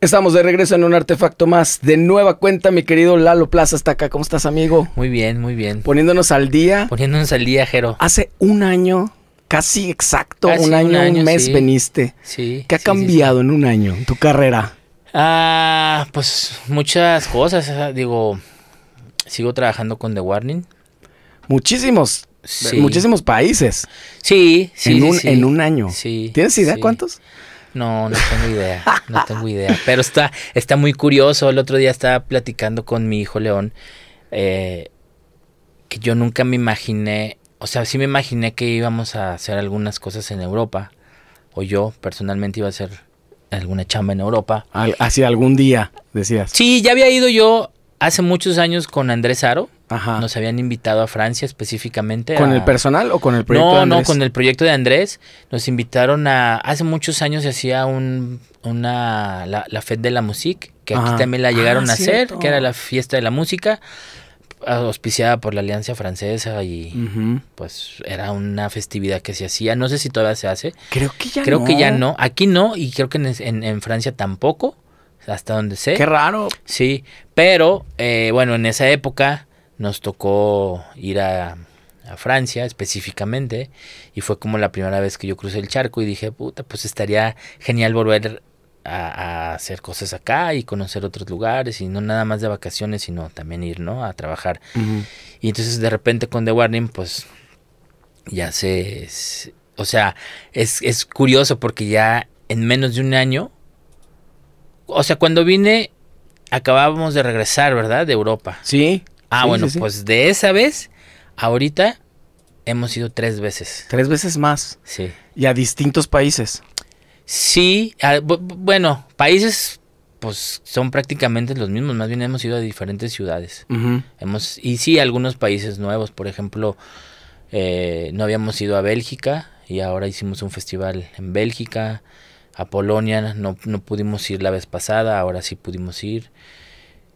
Estamos de regreso en un artefacto más. De nueva cuenta, mi querido Lalo Plaza está acá. ¿Cómo estás, amigo? Muy bien, muy bien. Poniéndonos al día. Poniéndonos al día, Jero. Hace un año, casi exacto, un, año, un mes sí. veniste. Sí. ¿Qué ha cambiado en un año tu carrera? Ah, pues muchas cosas. Digo, sigo trabajando con The Warning. Muchísimos. Muchísimos países. Sí, sí. En un, en un año. Sí. ¿Tienes idea cuántos? No, no tengo idea, no tengo idea. Pero está, está muy curioso. El otro día estaba platicando con mi hijo León eh, que yo nunca me imaginé, o sea, sí me imaginé que íbamos a hacer algunas cosas en Europa, o yo personalmente iba a hacer alguna chamba en Europa. hacia algún día, decías. Sí, ya había ido yo hace muchos años con Andrés Aro. Nos habían invitado a Francia específicamente. ¿Con el personal o con el proyecto de Andrés? No, no, con el proyecto de Andrés. Nos invitaron a. Hace muchos años se hacía un, una. La, la Fed de la Musique, que aquí también la ah, llegaron a hacer, que era la fiesta de la música auspiciada por la Alianza Francesa y pues era una festividad que se hacía. No sé si todavía se hace. Creo que ya no. Creo que ya no. Aquí no y creo que en Francia tampoco hasta donde sé. Qué raro. Sí, pero eh, bueno, en esa época nos tocó ir a, Francia específicamente y fue como la primera vez que yo crucé el charco y dije, puta, pues estaría genial volver a, hacer cosas acá y conocer otros lugares y no nada más de vacaciones, sino también ir, ¿no? A trabajar. Y entonces de repente con The Warning, pues ya sé. o sea, es, es curioso porque ya en menos de un año o sea, cuando vine, acabábamos de regresar, ¿verdad? De Europa. Sí. Ah, bueno, pues de esa vez, ahorita hemos ido tres veces. Tres veces más. Sí. Y a distintos países. Sí, bueno, países pues son prácticamente los mismos, más bien hemos ido a diferentes ciudades. Hemos, y sí, algunos países nuevos, por ejemplo, eh, no habíamos ido a Bélgica y ahora hicimos un festival en Bélgica. A Polonia no, pudimos ir la vez pasada, ahora sí pudimos ir.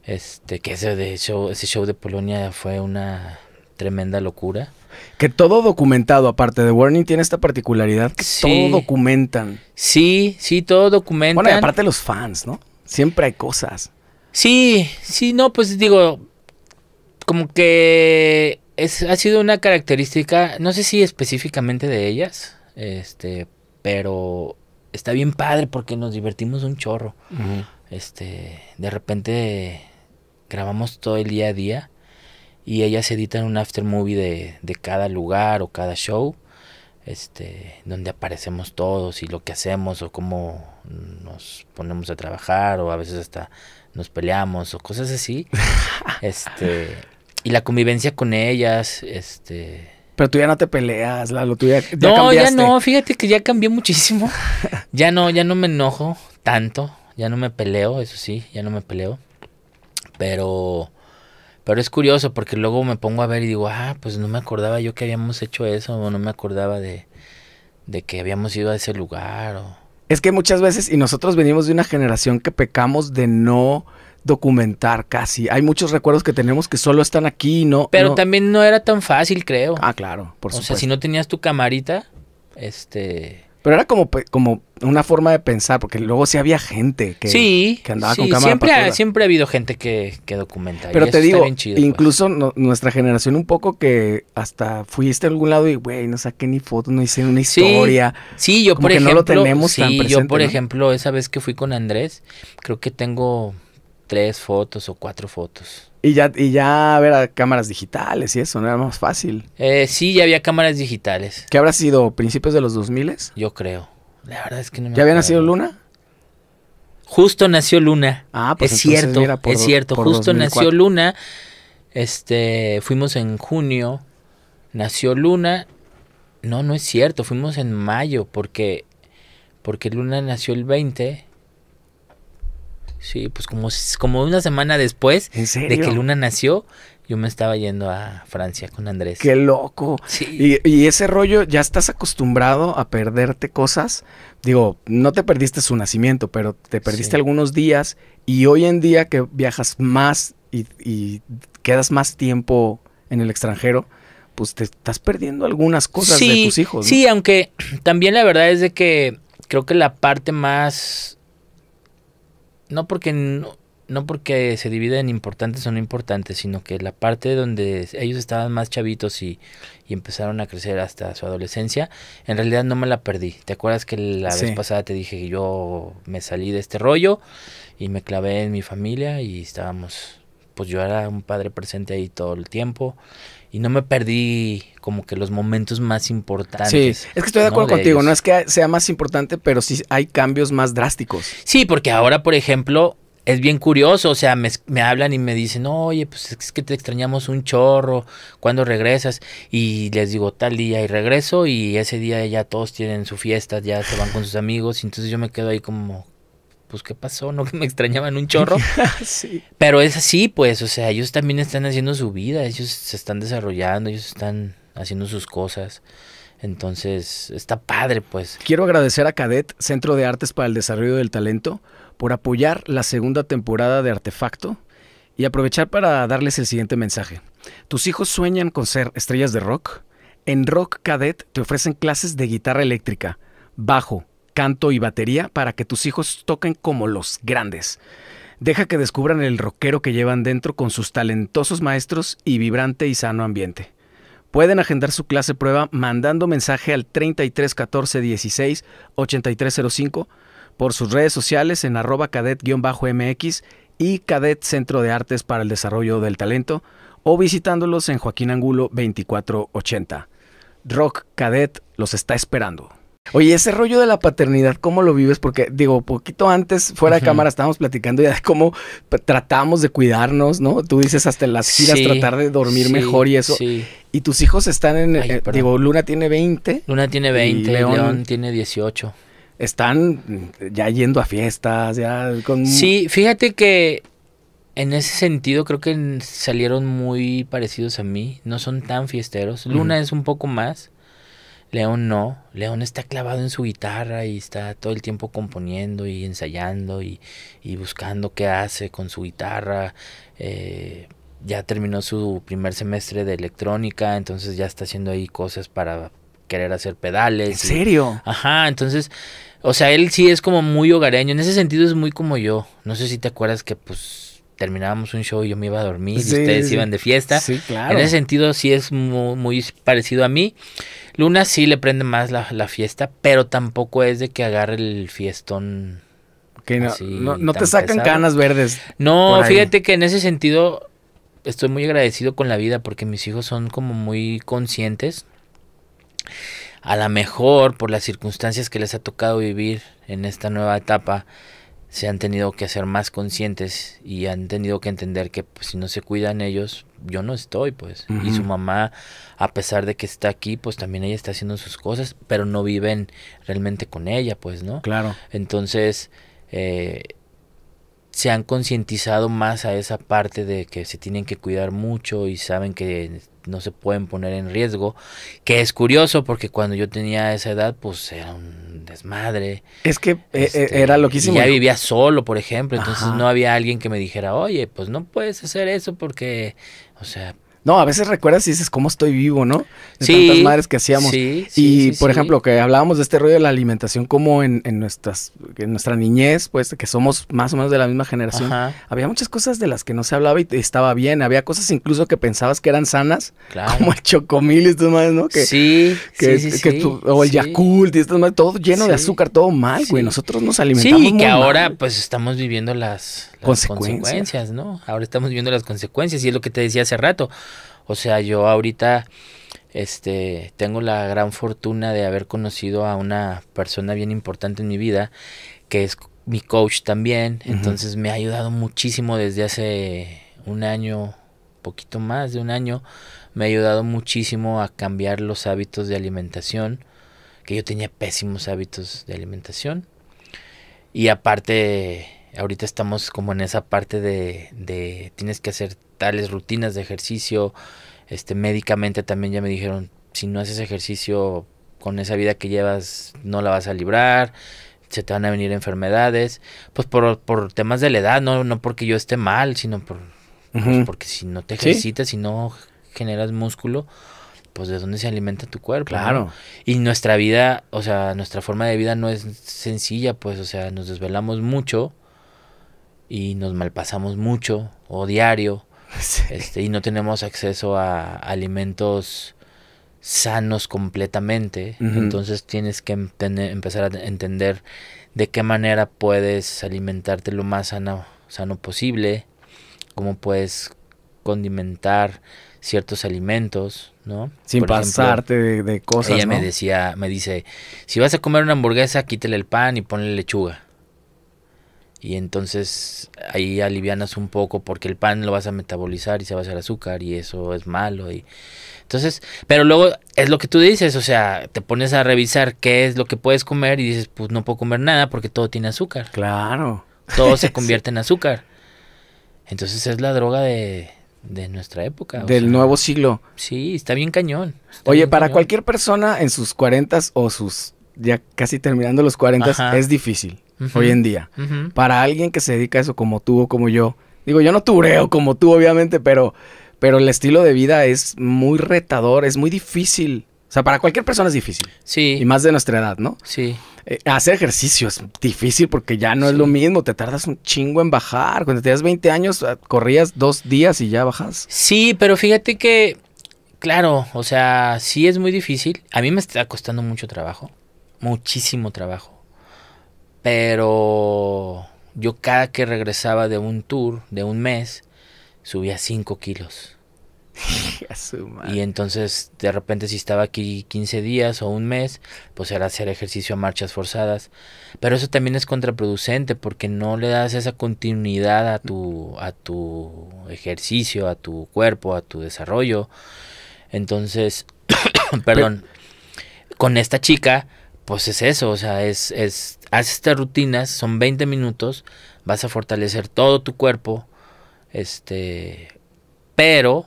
Este, que ese, de show, ese show de Polonia fue una tremenda locura. Que todo documentado, aparte de Warning, tiene esta particularidad todo documentan. Sí, sí, todo documentan. Bueno, y aparte los fans, ¿no? Siempre hay cosas. Sí, sí, no, pues digo, como que es, ha sido una característica, no sé si específicamente de ellas, este, pero está bien padre porque nos divertimos un chorro. Este, de repente grabamos todo el día a día y ellas editan un after movie de, de cada lugar o cada show. Este, donde aparecemos todos y lo que hacemos o cómo nos ponemos a trabajar o a veces hasta nos peleamos o cosas así. este, y la convivencia con ellas, este, pero tú ya no te peleas, Lalo, tú ya, no, ya no, fíjate que ya cambié muchísimo. ya no, ya no me enojo tanto, ya no me peleo, eso sí, ya no me peleo. Pero, pero es curioso porque luego me pongo a ver y digo, ah, pues no me acordaba yo que habíamos hecho eso, o no me acordaba de, que habíamos ido a ese lugar. Es que muchas veces, y nosotros venimos de una generación que pecamos de no documentar casi. Hay muchos recuerdos que tenemos que solo están aquí, ¿no? Pero también no era tan fácil, creo. Ah, claro, por o supuesto. O sea, si no tenías tu camarita, este... Pero era como, como una forma de pensar, porque luego sí había gente que, andaba con cámara. Siempre siempre ha habido gente que, documenta. Pero te digo, pues. incluso nuestra generación un poco que hasta fuiste a algún lado y, güey, no saqué ni fotos, no hice una historia. Sí, yo por que ejemplo. No lo tenemos sí, yo por ejemplo, esa vez que fui con Andrés, creo que tengo tres fotos o cuatro fotos. Y ya, y ya cámaras digitales y eso, ¿no era más fácil? Eh, sí, ya había cámaras digitales. ¿Qué habrá sido? ¿Principios de los 2000? Yo creo. La verdad es que no ¿Ya había nacido Luna? Justo nació Luna. Ah, pues es cierto, es cierto. justo nació Luna. Este, fuimos en junio. Nació Luna. No, no es cierto. Fuimos en mayo porque porque Luna nació el 20 Sí, pues como, como una semana después de que Luna nació, yo me estaba yendo a Francia con Andrés. Qué loco. Y, ese rollo, ya estás acostumbrado a perderte cosas. Digo, no te perdiste su nacimiento, pero te perdiste algunos días. Y hoy en día que viajas más y, quedas más tiempo en el extranjero, pues te estás perdiendo algunas cosas de tus hijos. Sí, aunque también la verdad es de que creo que la parte más no porque no, porque se divide en importantes o no importantes, sino que la parte donde ellos estaban más chavitos y, y, empezaron a crecer hasta su adolescencia, en realidad no me la perdí. ¿Te acuerdas que la vez pasada te dije que yo me salí de este rollo y me clavé en mi familia y estábamos, pues yo era un padre presente ahí todo el tiempo y no me perdí como que los momentos más importantes. Sí, es que estoy de acuerdo contigo, no es que sea más importante, pero sí hay cambios más drásticos. Sí, porque ahora, por ejemplo, es bien curioso, o sea, me, me, hablan y me dicen, oye, pues es que te extrañamos un chorro, ¿cuándo regresas? Y les digo tal día y regreso y ese día ya todos tienen su fiesta, ya se van con sus amigos, y entonces yo me quedo ahí como, pues, ¿qué pasó? No que me extrañaban un chorro. sí. Pero es así, pues, o sea, ellos también están haciendo su vida, ellos se están desarrollando, ellos están haciendo sus cosas. Entonces, está padre, pues. Quiero agradecer a Cadet, Centro de Artes para el Desarrollo del Talento, por apoyar la segunda temporada de Artefacto y aprovechar para darles el siguiente mensaje. ¿Tus hijos sueñan con ser estrellas de rock? En Rock Cadet te ofrecen clases de guitarra eléctrica, bajo, canto y batería para que tus hijos toquen como los grandes. Deja que descubran el rockero que llevan dentro con sus talentosos maestros y vibrante y sano ambiente. Pueden agendar su clase prueba mandando mensaje al 33 14 16 8305 por sus redes sociales en arroba cadet-mx y Cadet Centro de Artes para el Desarrollo del Talento o visitándolos en Joaquín Angulo 2480. Rock Cadet los está esperando. Oye, ese rollo de la paternidad, ¿cómo lo vives? Porque, digo, poquito antes, fuera de cámara, estábamos platicando ya de cómo tratamos de cuidarnos, ¿no? Tú dices hasta en las giras tratar de dormir mejor y eso. Y tus hijos están en. Eh, digo, Luna tiene 20. Luna tiene 20, León, tiene 18. Están mm, ya yendo a fiestas, ya con. Sí, fíjate que en ese sentido creo que salieron muy parecidos a mí. No son tan fiesteros. Luna es un poco más. León no, León está clavado en su guitarra y está todo el tiempo componiendo y ensayando y, y buscando qué hace con su guitarra. Eh, ya terminó su primer semestre de electrónica, entonces ya está haciendo ahí cosas para querer hacer pedales. ¿En serio? Ajá, entonces, o sea, él sí es como muy hogareño, en ese sentido es muy como yo. No sé si te acuerdas que pues terminábamos un show y yo me iba a dormir y ustedes iban de fiesta. En ese sentido sí es muy, muy parecido a mí. Luna sí le prende más la, fiesta, pero tampoco es de que agarre el fiestón. Que no, te sacan canas verdes. No, fíjate que en ese sentido estoy muy agradecido con la vida porque mis hijos son como muy conscientes. A lo mejor por las circunstancias que les ha tocado vivir en esta nueva etapa se han tenido que hacer más conscientes y han tenido que entender que pues, si no se cuidan ellos, yo no estoy, pues. Y su mamá, a pesar de que está aquí, pues también ella está haciendo sus cosas, pero no viven realmente con ella, pues, ¿no? Claro. Entonces, eh, se han concientizado más a esa parte de que se tienen que cuidar mucho y saben que no se pueden poner en riesgo. Que es curioso porque cuando yo tenía esa edad, pues era un desmadre. Es que eh, eh, este, era loquísimo. Ya vivía solo, por ejemplo, entonces no había alguien que me dijera, oye, pues no puedes hacer eso porque, o sea, no, a veces recuerdas y dices, ¿cómo estoy vivo, no? De tantas madres que hacíamos. Sí, sí, y, por ejemplo, que hablábamos de este rollo de la alimentación como en, nuestras, en nuestra niñez, pues, que somos más o menos de la misma generación. Ajá. Había muchas cosas de las que no se hablaba y estaba bien. Había cosas incluso que pensabas que eran sanas, claro. como el chocomil y estas madres, ¿no? Que, sí, que, que O el Yakult y estas madres, todo lleno de azúcar, todo mal, güey. Nosotros nos alimentamos Sí, que ahora, pues, estamos viviendo las consecuencias. ¿no? Ahora estamos viendo las consecuencias y es lo que te decía hace rato. O sea, yo ahorita este tengo la gran fortuna de haber conocido a una persona bien importante en mi vida que es mi coach también, entonces me ha ayudado muchísimo desde hace un año, poquito más de un año, me ha ayudado muchísimo a cambiar los hábitos de alimentación, que yo tenía pésimos hábitos de alimentación. Y aparte ahorita estamos como en esa parte de, de tienes que hacer tales rutinas de ejercicio, este, médicamente también ya me dijeron, si no haces ejercicio con esa vida que llevas, no la vas a librar, se te van a venir enfermedades, pues por, temas de la edad, no, porque yo esté mal, sino por, pues porque si no te ejercitas, si no generas músculo, pues de dónde se alimenta tu cuerpo. Claro. Y nuestra vida, o sea, nuestra forma de vida no es sencilla, pues, o sea, nos desvelamos mucho y nos malpasamos mucho o diario este, y no tenemos acceso a alimentos sanos completamente. Entonces tienes que empezar a entender de qué manera puedes alimentarte lo más sano, sano posible, cómo puedes condimentar ciertos alimentos, ¿no? Sin pasarte de, cosas. Ella me decía, me dice, si vas a comer una hamburguesa, quítale el pan y ponle lechuga y entonces ahí alivianas un poco porque el pan lo vas a metabolizar y se va a hacer azúcar y eso es malo y entonces pero luego es lo que tú dices o sea te pones a revisar qué es lo que puedes comer y dices pues no puedo comer nada porque todo tiene azúcar claro todo se convierte en azúcar entonces es la droga de, nuestra época. Del nuevo siglo. Sí, está bien cañón. Oye, para cualquier persona en sus cuarentas o sus ya casi terminando los cuarentas, es difícil hoy en día. Para alguien que se dedica a eso como tú o como yo, digo, yo no tureo como tú obviamente, pero, pero el estilo de vida es muy retador, es muy difícil. O sea, para cualquier persona es difícil. Sí. Y más de nuestra edad, ¿no? Sí. Eh, hacer ejercicio es difícil porque ya no es lo mismo, te tardas un chingo en bajar. Cuando tenías 20 años, ah, corrías dos días y ya bajas. Sí, pero fíjate que, claro, o sea, sí es muy difícil. A mí me está costando mucho trabajo, muchísimo trabajo. Pero yo cada que regresaba de un tour, de un mes, subía 5 kilos. y entonces de repente si estaba aquí 15 días o un mes, pues era hacer ejercicio a marchas forzadas. Pero eso también es contraproducente porque no le das esa continuidad a tu, a tu ejercicio, a tu cuerpo, a tu desarrollo. Entonces, perdón, con esta chica pues es eso, o sea, es, es, haz estas rutinas, son 20 minutos, vas a fortalecer todo tu cuerpo, este, pero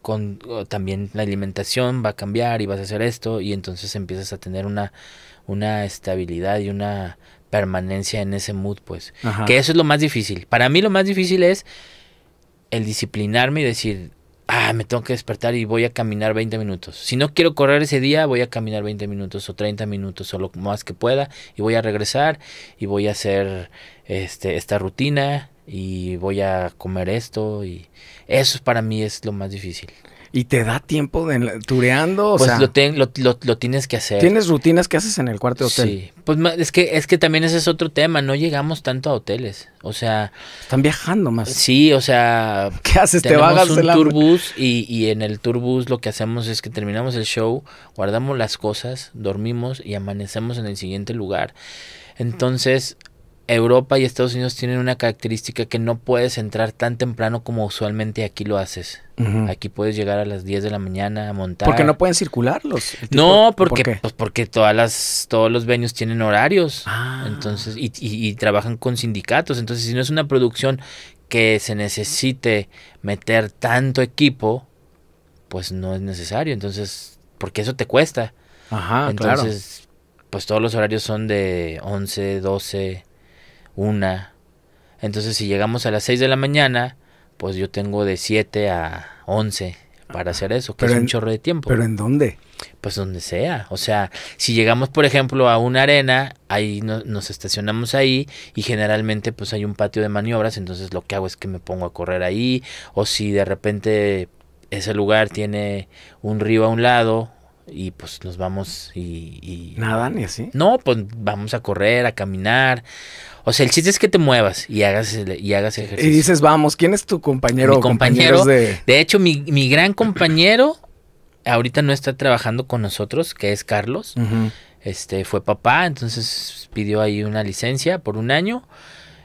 con también la alimentación va a cambiar y vas a hacer esto y entonces empiezas a tener una, una estabilidad y una permanencia en ese mood, pues. Que eso es lo más difícil. Para mí lo más difícil es el disciplinarme y decir, ah, me tengo que despertar y voy a caminar 20 minutos. Si no quiero correr ese día, voy a caminar 20 minutos o 30 minutos o lo más que pueda y voy a regresar y voy a hacer este, esta rutina y voy a comer esto y eso para mí es lo más difícil y te da tiempo de tureando. O pues lo, lo, lo, tienes que hacer. Tienes rutinas que haces en el cuarto de hotel. Sí, pues es que, es que también ese es otro tema, no llegamos tanto a hoteles. O sea. Están viajando más. Sí, o sea. ¿Qué haces? Te bajas un la... y, en el bus lo que hacemos es que terminamos el show, guardamos las cosas, dormimos y amanecemos en el siguiente lugar. Entonces, Europa y Estados Unidos tienen una característica que no puedes entrar tan temprano como usualmente aquí lo haces. Aquí puedes llegar a las 10 de la mañana a montar. Porque no pueden circularlos. No, porque, pues, porque todas las, todos los venues tienen horarios. Ah. Entonces, y, y, trabajan con sindicatos. Entonces, si no es una producción que se necesite meter tanto equipo, pues no es necesario. Entonces, porque eso te cuesta. Ajá, Entonces, pues todos los horarios son de 11, 12, una. Entonces si llegamos a las 6 de la mañana, pues yo tengo de 7 a 11 para hacer eso, que pero es un chorro de tiempo. ¿Pero en dónde? Pues donde sea. O sea, si llegamos, por ejemplo, a una arena, ahí nos estacionamos ahí y generalmente pues hay un patio de maniobras, entonces lo que hago es que me pongo a correr ahí o si de repente ese lugar tiene un río a un lado y pues nos vamos y... Nada ni así? No, pues vamos a correr, a caminar. O sea, el chiste es que te muevas y hagas, y hagas ejercicio. Y dices, vamos, ¿quién es tu compañero? Mi compañero. De... hecho, mi, gran compañero ahorita no está trabajando con nosotros, que es Carlos. Este fue papá, entonces pidió ahí una licencia por un año.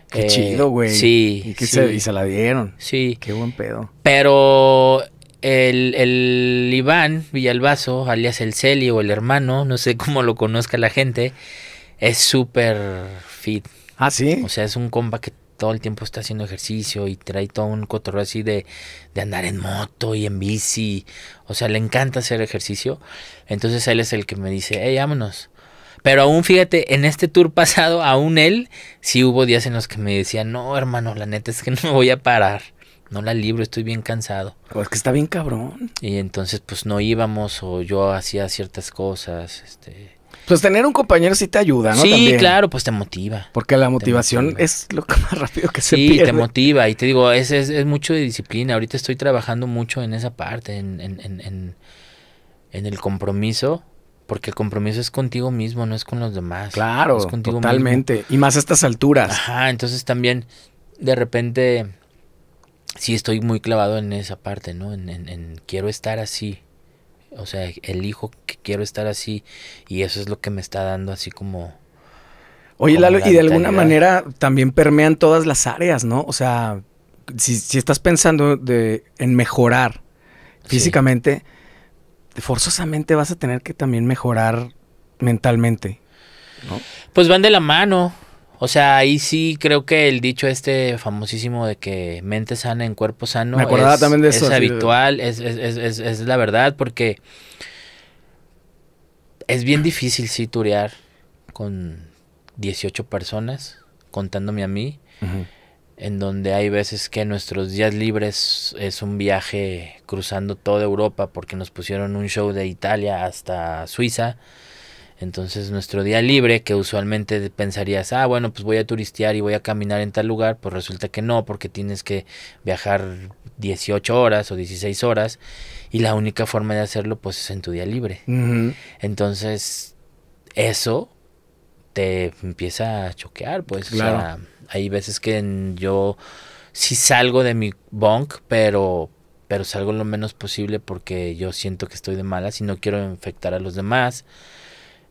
Qué eh, chido, güey. Sí, y, Se, la dieron. Sí. Qué buen pedo. Pero el, el Iván Villalbazo, alias el Celi o el hermano, no sé cómo lo conozca la gente, es súper fit. Ah, sí. O sea, es un compa que todo el tiempo está haciendo ejercicio y trae todo un cotorreo así de, andar en moto y en bici. O sea, le encanta hacer ejercicio. Entonces él es el que me dice, hey, vámonos. Pero aún fíjate, en este tour pasado, aún él, sí hubo días en los que me decía, no, hermano, la neta es que no me voy a parar. No la libro, estoy bien cansado. Pues que está bien cabrón. Y entonces, pues no íbamos o yo hacía ciertas cosas, este pues tener un compañero sí te ayuda, ¿no? Sí, claro, pues te motiva. Porque la motivación es lo más rápido que se pierde. Sí, te motiva. Y te digo, es, es, mucho de disciplina. Ahorita estoy trabajando mucho en esa parte, en, en, en, en, el compromiso. Porque el compromiso es contigo mismo, no es con los demás. Claro, totalmente. Y más a estas alturas. Ajá, entonces también de repente sí estoy muy clavado en esa parte, ¿no? en, en quiero estar así. O sea, elijo que quiero estar así y eso es lo que me está dando así como... Oye, Lalo, y de alguna manera también permean todas las áreas, ¿no? O sea, si, estás pensando de, en mejorar físicamente, forzosamente vas a tener que también mejorar mentalmente. ¿no? Pues van de la mano. O sea, ahí sí creo que el dicho este famosísimo de que mente sana en cuerpo sano es, habitual, Es, es, es, la verdad, porque es bien difícil sí turear con 18 personas, contándome a mí, en donde hay veces que nuestros días libres es un viaje cruzando toda Europa porque nos pusieron un show de Italia hasta Suiza entonces nuestro día libre, que usualmente pensarías, ah, bueno, pues voy a turistear y voy a caminar en tal lugar, pues resulta que no, porque tienes que viajar 18 horas o 16 horas y la única forma de hacerlo pues es en tu día libre. Entonces eso te empieza a choquear, pues o sea, hay veces que yo sí salgo de mi bunk, pero pero salgo lo menos posible porque yo siento que estoy de malas y no quiero infectar a los demás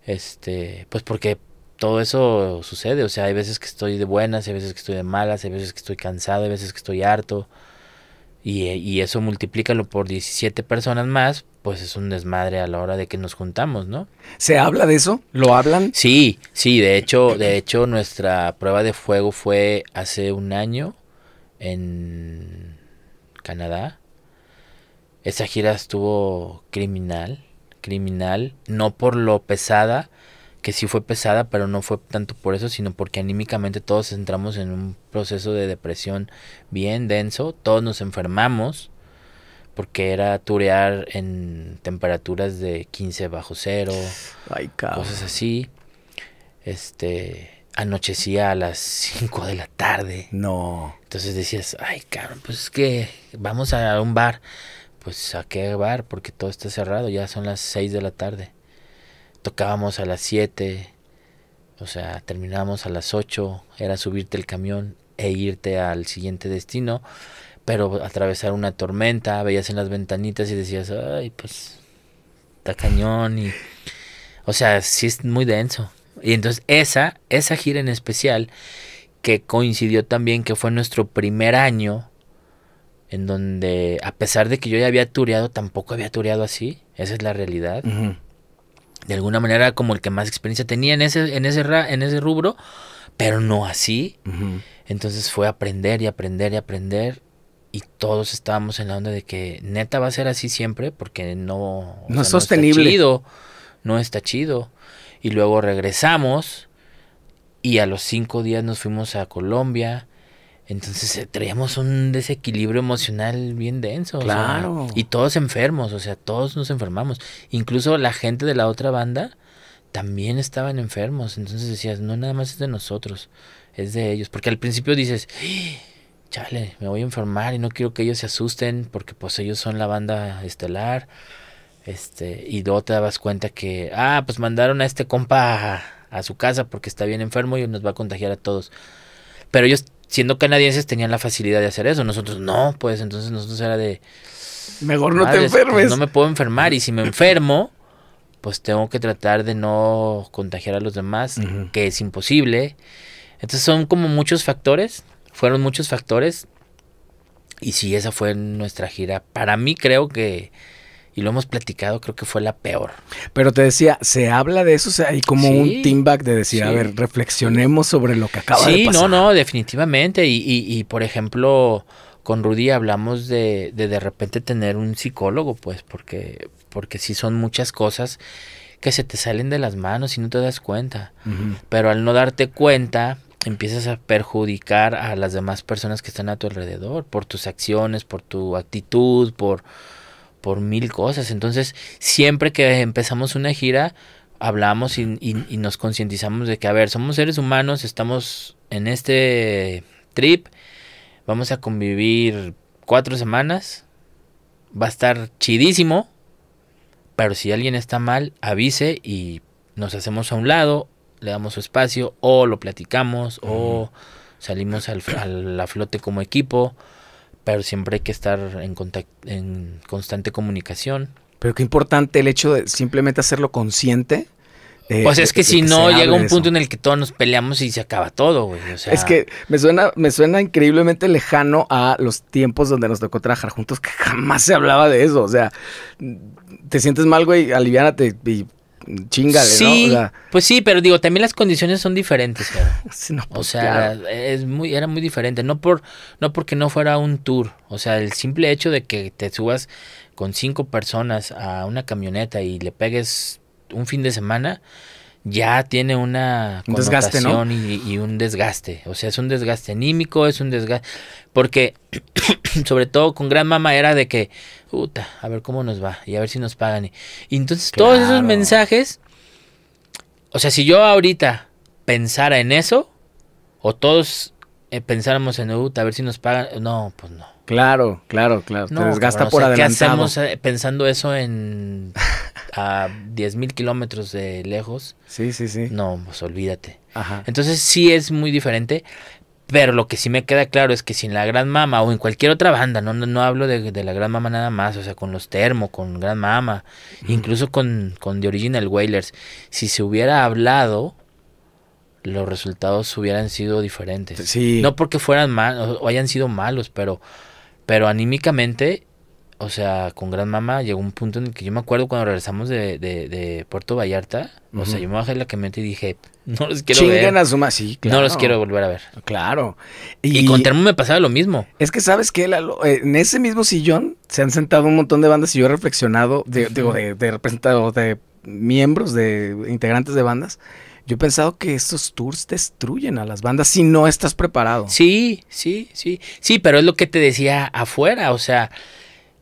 este, pues porque todo eso sucede, o sea, hay veces que estoy de buenas, hay veces que estoy de malas, hay veces que estoy cansado, hay veces que estoy harto. Y, eso multiplícalo por 17 personas más, pues es un desmadre a la hora de que nos juntamos, ¿no? ¿Se habla de eso? ¿Lo hablan? Sí, sí, de hecho, de hecho nuestra prueba de fuego fue hace un año en Canadá. Esa gira estuvo criminal criminal, no por lo pesada, que sí fue pesada, pero no fue tanto por eso, sino porque anímicamente todos entramos en un proceso de depresión bien denso, todos nos enfermamos, porque era turear en temperaturas de 15 bajo cero, cosas así. Este, anochecía a las 5 de la tarde. No. Entonces decías, ay, cabrón, pues es que vamos a un bar pues a qué bar, porque todo está cerrado, ya son las 6 de la tarde. Tocábamos a las 7, o sea, terminábamos a las 8, era subirte el camión e irte al siguiente destino, pero atravesar una tormenta, veías en las ventanitas y decías, ay, pues está cañón y... O sea, sí es muy denso. Y entonces esa, esa gira en especial, que coincidió también que fue nuestro primer año en donde a pesar de que yo ya había tureado, tampoco había tureado así, esa es la realidad. De alguna manera como el que más experiencia tenía en ese, en ese, en ese rubro, pero no así. Entonces fue aprender y aprender y aprender y todos estábamos en la onda de que neta va a ser así siempre porque no, no es sostenible. no está chido. Y luego regresamos y a los cinco días nos fuimos a Colombia entonces eh, traíamos un desequilibrio emocional bien denso. Claro. y todos enfermos, o sea, todos nos enfermamos. Incluso la gente de la otra banda también estaban enfermos. Entonces decías, no, nada más es de nosotros, es de ellos. Porque al principio dices, ¡Ah! chale, me voy a enfermar y no quiero que ellos se asusten porque pues ellos son la banda estelar. Este, y luego te dabas cuenta que, ah, pues mandaron a este compa a su casa porque está bien enfermo y nos va a contagiar a todos. Pero ellos siendo canadienses tenían la facilidad de hacer eso. Nosotros no, pues entonces nosotros era de... Mejor no te pues, enfermes. no me puedo enfermar y si me enfermo, pues tengo que tratar de no contagiar a los demás, que es imposible. Entonces son como muchos factores, fueron muchos factores. Y sí, esa fue nuestra gira. Para mí creo que y lo hemos platicado, creo que fue la peor. Pero te decía, se habla de eso, o sea, hay como un team back de decir, a ver, reflexionemos sobre lo que acaba de pasar. Sí, no, no, definitivamente. Y, por ejemplo, con Rudy hablamos de, de, repente tener un psicólogo, pues, porque, porque sí son muchas cosas que se te salen de las manos y no te das cuenta. Pero al no darte cuenta, empiezas a perjudicar a las demás personas que están a tu alrededor por tus acciones, por tu actitud, por por mil cosas. Entonces, siempre que empezamos una gira, hablamos y, nos concientizamos de que, a ver, somos seres humanos, estamos en este trip, vamos a convivir cuatro semanas, va a estar chidísimo, pero si alguien está mal, avise y nos hacemos a un lado, le damos su espacio, o lo platicamos, o salimos al, a la flote como equipo pero siempre hay que estar en, constante comunicación. Pero qué importante el hecho de simplemente hacerlo consciente. o eh, pues es que, si no, llega un punto en el que todos nos peleamos y se acaba todo, güey. es que me suena, me suena increíblemente lejano a los tiempos donde nos tocó trabajar juntos, que jamás se hablaba de eso. O sea, te sientes mal, güey, aliviánate y chinga sí, pues sí, pero digo, también las condiciones son diferentes. o pues sea, es muy, era muy diferente. No, por, no porque no fuera un tour. O sea, el simple hecho de que te subas con cinco personas a una camioneta y le pegues un fin de semana, ya tiene una desgaste, y, un desgaste. O sea, es un desgaste anímico, es un desgaste. Porque, sobre todo con Gran mamá era de que, puta, a ver cómo nos va y a ver si nos pagan. Y entonces, todos esos mensajes. O sea, si yo ahorita pensara en eso, o todos eh, pensáramos en, puta, a ver si nos pagan. No, pues no. Claro, claro, claro. No, Te desgasta por o adelantado. ¿Qué hacemos eh, pensando eso en a 10.000 mil kilómetros de lejos? Sí, sí, sí. No, pues olvídate. Ajá. Entonces sí es muy diferente, pero lo que sí me queda claro es que sin la Gran Mama o en cualquier otra banda, no, no, hablo de, la Gran Mama nada más, o sea, con los Termo, con Gran Mama, incluso con, con The Original Whalers, si se hubiera hablado, los resultados hubieran sido diferentes. Sí. No porque fueran malos o hayan sido malos, pero pero anímicamente, o sea, con Gran Mamá llegó un punto en el que yo me acuerdo cuando regresamos de, de, Puerto Vallarta, o sea, yo me bajé la camioneta y dije, no los quiero a sí, claro. No los quiero volver a ver. Claro. Y, con Termo me pasaba lo mismo. Es que, ¿sabes que eh, en ese mismo sillón se han sentado un montón de bandas y yo he reflexionado, de, digo, de, de, representado de miembros, de integrantes de bandas, yo he pensado que estos tours destruyen a las bandas si no estás preparado. Sí, sí, sí. Sí, pero es lo que te decía afuera. O sea,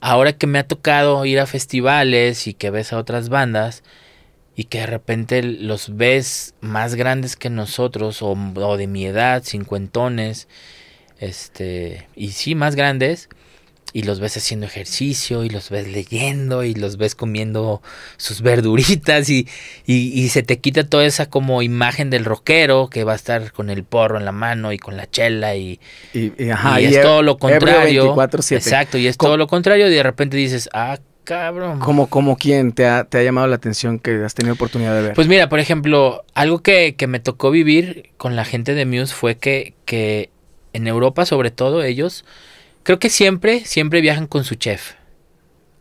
ahora que me ha tocado ir a festivales y que ves a otras bandas y que de repente los ves más grandes que nosotros o, de mi edad, cincuentones, este, y sí, más grandes y los ves haciendo ejercicio, y los ves leyendo, y los ves comiendo sus verduritas, y, y, se te quita toda esa como imagen del rockero que va a estar con el porro en la mano y con la chela, y, es todo e- lo contrario. exacto, y es todo lo contrario, y de repente dices, ah, cabrón. ¿Cómo, como quién te ha, te ha, llamado la atención que has tenido oportunidad de ver? Pues mira, por ejemplo, algo que, me tocó vivir con la gente de Muse fue que, que en Europa, sobre todo, ellos Creo que siempre, siempre viajan con su chef.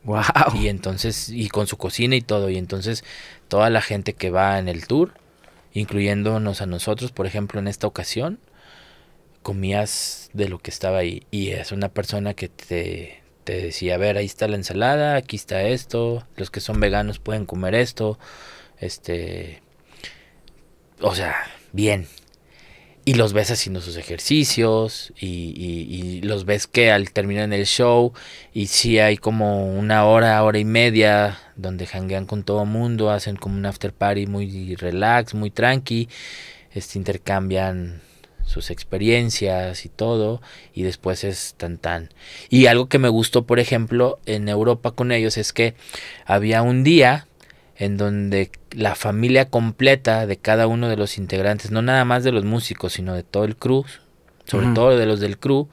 Wow. Y entonces, y con su cocina y todo. Y entonces, toda la gente que va en el tour, incluyéndonos a nosotros, por ejemplo, en esta ocasión, comías de lo que estaba ahí. Y es una persona que te, te decía, a ver, ahí está la ensalada, aquí está esto, los que son veganos pueden comer esto. Este. O sea, bien y los ves haciendo sus ejercicios y, los ves que al terminar el show y si hay como una hora, hora y media donde janguean con todo mundo, hacen como un after party muy relax, muy tranqui, este, intercambian sus experiencias y todo y después es tan tan. Y algo que me gustó, por ejemplo, en Europa con ellos es que había un día en donde la familia completa de cada uno de los integrantes, no nada más de los músicos, sino de todo el crew, sobre todo de los del crew,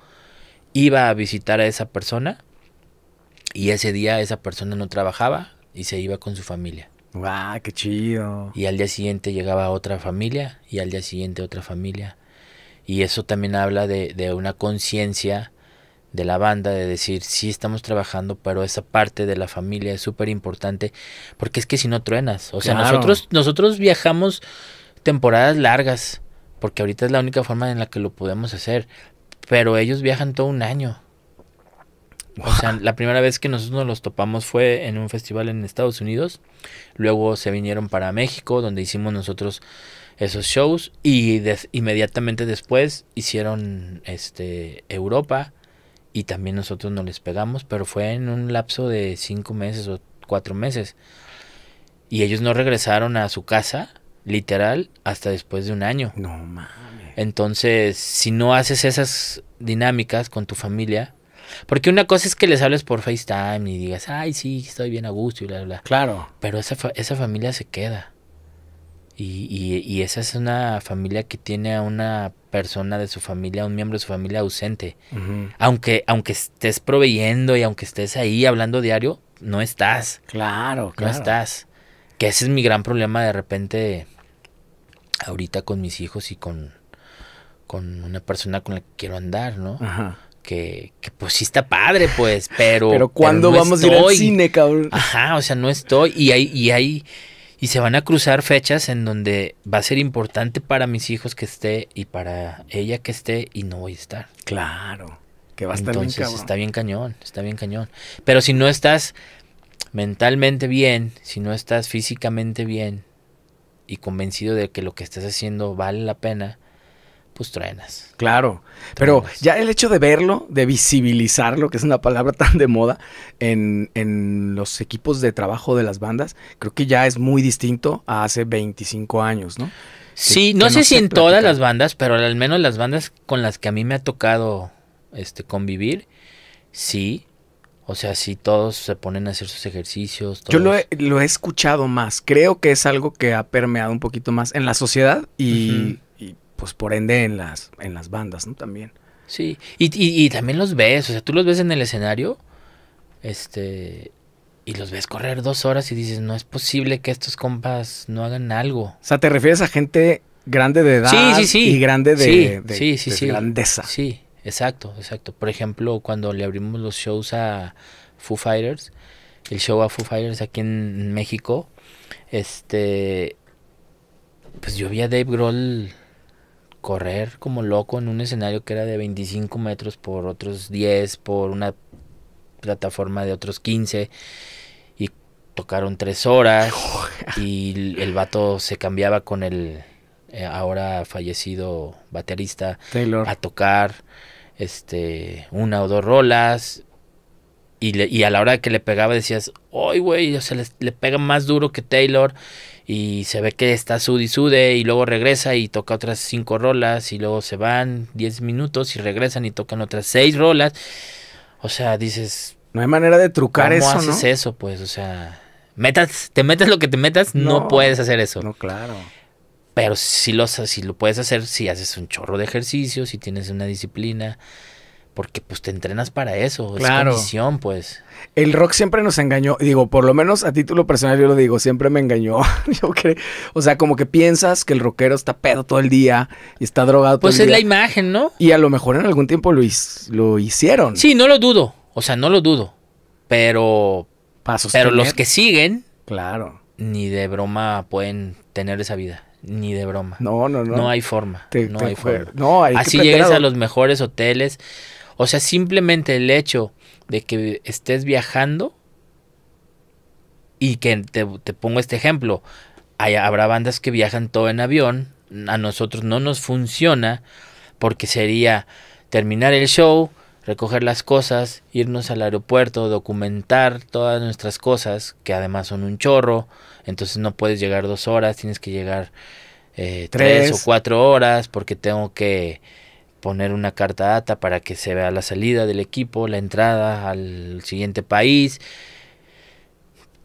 iba a visitar a esa persona y ese día esa persona no trabajaba y se iba con su familia. ¡Guau, qué chido! Y al día siguiente llegaba otra familia y al día siguiente otra familia. Y eso también habla de, de una conciencia de la banda, de decir, sí estamos trabajando, pero esa parte de la familia es súper importante, porque es que si no truenas, o sea, nosotros, nosotros viajamos temporadas largas, porque ahorita es la única forma en la que lo podemos hacer, pero ellos viajan todo un año. O sea, la primera vez que nosotros nos los topamos fue en un festival en Estados Unidos. Luego se vinieron para México, donde hicimos nosotros esos shows. Y inmediatamente después hicieron este Europa y también nosotros no les pegamos, pero fue en un lapso de cinco meses o cuatro meses. Y ellos no regresaron a su casa, literal, hasta después de un año. No mames. Entonces, si no haces esas dinámicas con tu familia, porque una cosa es que les hables por FaceTime y digas, ay, sí, estoy bien a gusto y bla, bla. Claro. Pero esa, familia se queda. Y, esa es una familia que tiene a una persona de su familia, un miembro de su familia ausente. Aunque, aunque estés proveyendo y aunque estés ahí hablando diario, no estás. Claro, claro. No estás. Que ese es mi gran problema de repente ahorita con mis hijos y con, con una persona con la que quiero andar, ¿no? Ajá. Que, que, pues sí está padre, pues, pero. Pero cuando vamos a ir al cine, cabrón? Ajá, o sea, no estoy. Y hay, y hay, y se van a cruzar fechas en donde va a ser importante para mis hijos que esté y para ella que esté y no voy a estar. Claro, que va a estar Entonces, está bien cañón, está bien cañón. Pero si no estás mentalmente bien, si no estás físicamente bien y convencido de que lo que estás haciendo vale la pena, pues claro, pero ya el hecho de verlo, de visibilizarlo, que es una palabra tan de moda, en, los equipos de trabajo de las bandas, creo que ya es muy distinto a hace 25 años, ¿no? Sí, no, sé si en todas las bandas, pero al menos las bandas con las que a mí me ha tocado este, convivir, sí, o sea, sí, todos se ponen a hacer sus ejercicios. Yo lo he, escuchado más. Creo que es algo que ha permeado un poquito más en la sociedad y pues por ende en las, en las bandas, ¿no? También. Sí, y, también los ves, o sea, tú los ves en el escenario, este, y los ves correr dos horas y dices, no es posible que estos compas no hagan algo. O sea, te refieres a gente grande de edad y grande de, grandeza. Sí, exacto, exacto. Por ejemplo, cuando le abrimos los shows a Foo Fighters, el show a Foo Fighters aquí en México, este, pues yo vi a Dave Grohl correr como loco en un escenario que era de 25 metros por otros 10, por una plataforma de otros 15 y tocaron tres horas y el vato se cambiaba con el eh, ahora fallecido baterista Taylor. a tocar este una o dos rolas y, a la hora que le pegaba decías, hoy güey! O sea, le pega más duro que Taylor y se ve que está sud y sude y luego regresa y toca otras cinco rolas y luego se van diez minutos y regresan y tocan otras seis rolas. O sea, dices... No hay manera de trucar eso. ¿Cómo haces eso? Pues, o sea, metas, te metas lo que te metas, no, puedes hacer eso. No, claro. Pero si lo, si lo puedes hacer, si haces un chorro de ejercicio, si tienes una disciplina, porque pues te entrenas para eso, es condición, pues. El rock siempre nos engañó, digo, por lo menos a título personal yo lo digo, siempre me engañó. yo o sea, como que piensas que el rockero está pedo todo el día y está drogado pues es la imagen, ¿no? Y a lo mejor en algún tiempo lo, hicieron. Sí, no lo dudo, o sea, no lo dudo, pero pero los que siguen, claro, ni de broma pueden tener esa vida ni de broma. No, no, no. No hay forma. hay forma. no hay forma. Así llegues a los mejores hoteles, o sea, simplemente el hecho de que estés viajando y que te, te pongo este ejemplo, habrá bandas que viajan todo en avión, a nosotros no nos funciona porque sería terminar el show, recoger las cosas, irnos al aeropuerto, documentar todas nuestras cosas, que además son un chorro, entonces no puedes llegar dos horas, tienes que llegar eh, tres. o cuatro horas porque tengo que poner una carta data para que se vea la salida del equipo, la entrada al siguiente país.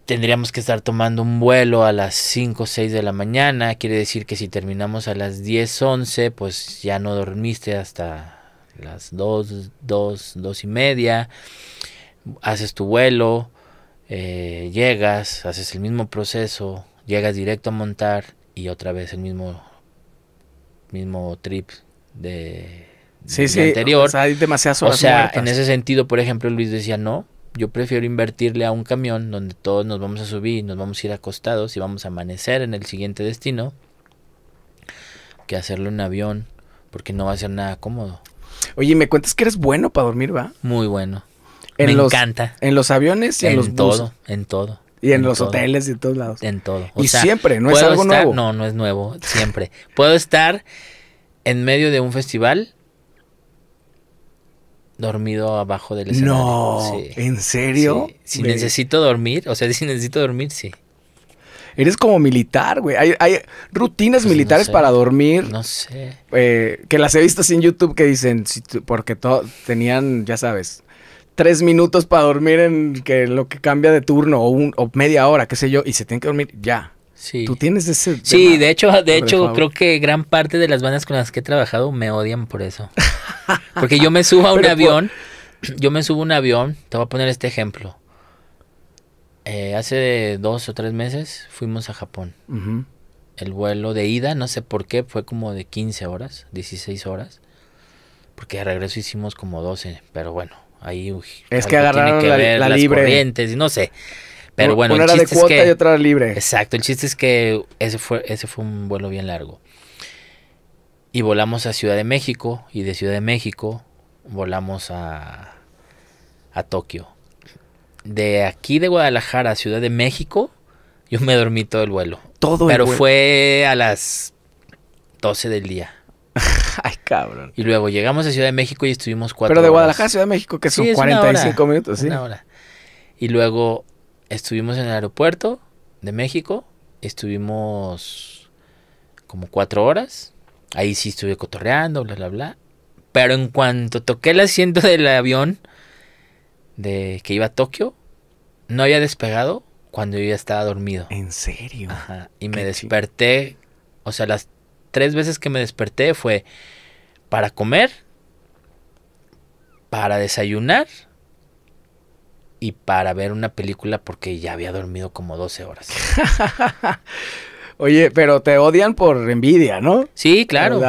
Tendríamos que estar tomando un vuelo a las 5 o 6 de la mañana. Quiere decir que si terminamos a las 10, 11, pues ya no dormiste hasta las 2, 2, 2 y media. Haces tu vuelo, eh, llegas, haces el mismo proceso, llegas directo a montar y otra vez el mismo, mismo trip de, sí, anterior. O sea, hay demasiadas horas O sea, en ese sentido, por ejemplo, Luis decía, no, yo prefiero invertirle a un camión donde todos nos vamos a subir, y nos vamos a ir acostados y vamos a amanecer en el siguiente destino, que hacerle un avión, porque no va a ser nada cómodo. Oye, me cuentas que eres bueno para dormir, ¿va? Muy bueno. me encanta. En los aviones y en, en todo, En todo. Y en, los hoteles y en todos lados. En todo. y siempre, no es algo nuevo. No, no es nuevo, siempre. puedo estar en medio de un festival dormido abajo del escenario. No, ¿en serio? Si necesito dormir, o sea, si necesito dormir, sí. Eres como militar, güey. Hay, rutinas pues militares para dormir. No sé. Eh, que las he visto sin en YouTube que dicen, porque tenían, ya sabes, tres minutos para dormir en que lo que cambia de turno o media hora, qué sé yo, y se tienen que dormir ya. Sí. Tú tienes ese. Sí, de hecho, de hecho creo que gran parte de las bandas con las que he trabajado me odian por eso. Porque yo me subo a un avión. Yo me subo a un avión. Te voy a poner este ejemplo. Eh, hace dos o tres meses fuimos a Japón. El vuelo de ida, no sé por qué, fue como de 15 horas, 16 horas. Porque de regreso hicimos como 12, pero bueno, ahí. es que agarraron la, libre. Corrientes, no sé. Pero bueno, una era de cuota y otra libre. Exacto, el chiste es que ese fue, ese fue un vuelo bien largo. Y volamos a Ciudad de México y de Ciudad de México volamos a, Tokio. De aquí de Guadalajara a Ciudad de México, yo me dormí todo el vuelo. Todo el vuelo? Pero fue a las 12 del día. Ay, cabrón. Y luego llegamos a Ciudad de México y estuvimos cuatro Pero de Guadalajara a Ciudad de México, que son 45 minutos, ¿sí? Una hora. Y luego estuvimos en el aeropuerto de México, estuvimos como cuatro horas, ahí sí estuve cotorreando, bla, bla, bla. Pero en cuanto toqué el asiento del avión de que iba a Tokio, no había despegado cuando yo ya estaba dormido. ¿En serio? Y me desperté, o sea, las tres veces que me desperté fue para comer, para desayunar y para ver una película porque ya había dormido como 12 horas. Oye, pero te odian por envidia, ¿no? Sí, claro.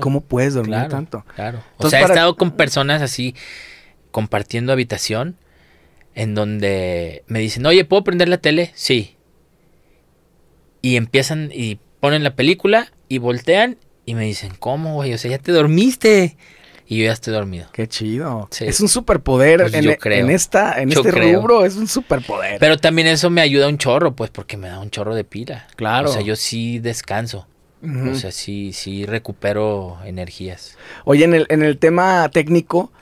¿Cómo puedes dormir tanto? Claro. o sea, he estado con personas así compartiendo habitación en donde me dicen, oye, ¿puedo prender la tele? Sí. Y empiezan y ponen la película y voltean y me dicen, ¿cómo, güey? O sea, ya te dormiste y yo ya estoy dormido. Qué chido. Es un superpoder pues en, e-, en, esta, en este rubro, es un superpoder. Pero también eso me ayuda un chorro, pues, porque me da un chorro de pila. Claro. O sea, yo sí descanso. O sea, sí, sí recupero energías. Oye, en el, en el tema técnico,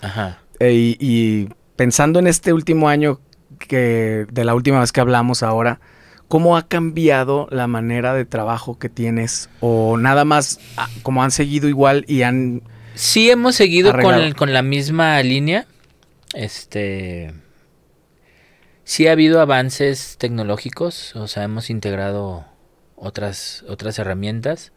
eh, y, y, pensando en este último año que, de la última vez que hablamos ahora, ¿cómo ha cambiado la manera de trabajo que tienes? O nada más, ah, como han seguido igual y han Sí hemos seguido con, la misma línea. Este. Sí ha habido avances tecnológicos. O sea, hemos integrado otras, otras herramientas.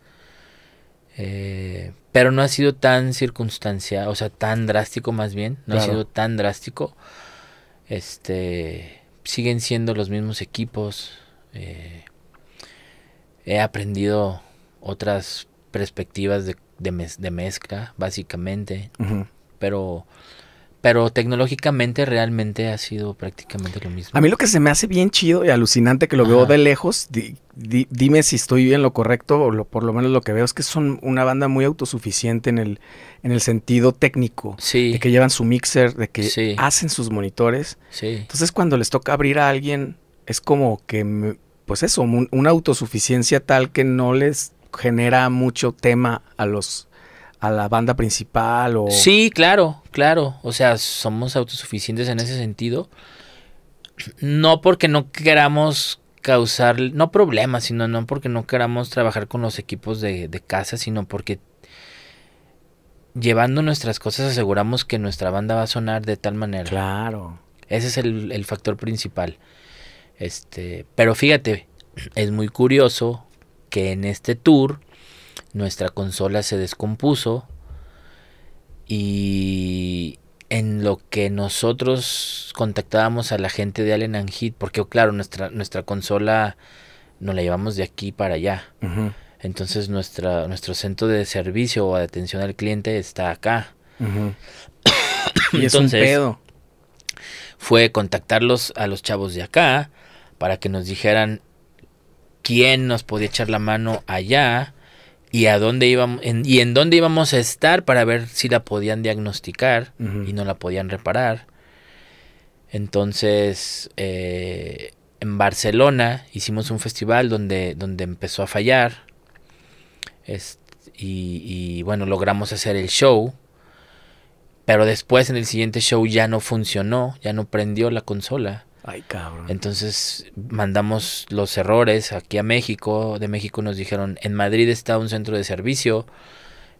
Eh, pero no ha sido tan circunstancial, o sea, tan drástico más bien. No ha sido tan drástico. Este. Siguen siendo los mismos equipos. Eh, he aprendido otras perspectivas de de, mezcla, básicamente. Pero pero tecnológicamente realmente ha sido prácticamente lo mismo. A mí lo que se me hace bien chido y alucinante que lo veo de lejos, dime si estoy bien lo correcto o por lo menos lo que veo es que son una banda muy autosuficiente en el, en el sentido técnico, sí. de que llevan su mixer, de que hacen sus monitores. Sí. Entonces cuando les toca abrir a alguien es como que, pues eso, una autosuficiencia tal que no les genera mucho tema a los a la banda principal o Sí, claro, claro, o sea, somos autosuficientes en ese sentido. No porque no queramos causar no problemas, sino no porque no queramos trabajar con los equipos de, de casa, sino porque llevando nuestras cosas aseguramos que nuestra banda va a sonar de tal manera. Claro. Ese es el, el factor principal. Este, pero fíjate, es muy curioso que en este tour nuestra consola se descompuso y en lo que nosotros contactábamos a la gente de Allen and porque claro, nuestra, nuestra consola nos la llevamos de aquí para allá. Entonces nuestra, nuestro centro de servicio o de atención al cliente está acá. y es Entonces, un Fue contactarlos a los chavos de acá para que nos dijeran, quién nos podía echar la mano allá y a dónde íbamos en, y en dónde íbamos a estar para ver si la podían diagnosticar y no la podían reparar. Entonces, eh, en Barcelona hicimos un festival donde, donde empezó a fallar. y, y, bueno, logramos hacer el show. Pero después en el siguiente show ya no funcionó, ya no prendió la consola. Ay, Entonces mandamos los errores aquí a México. De México nos dijeron, en Madrid está un centro de servicio,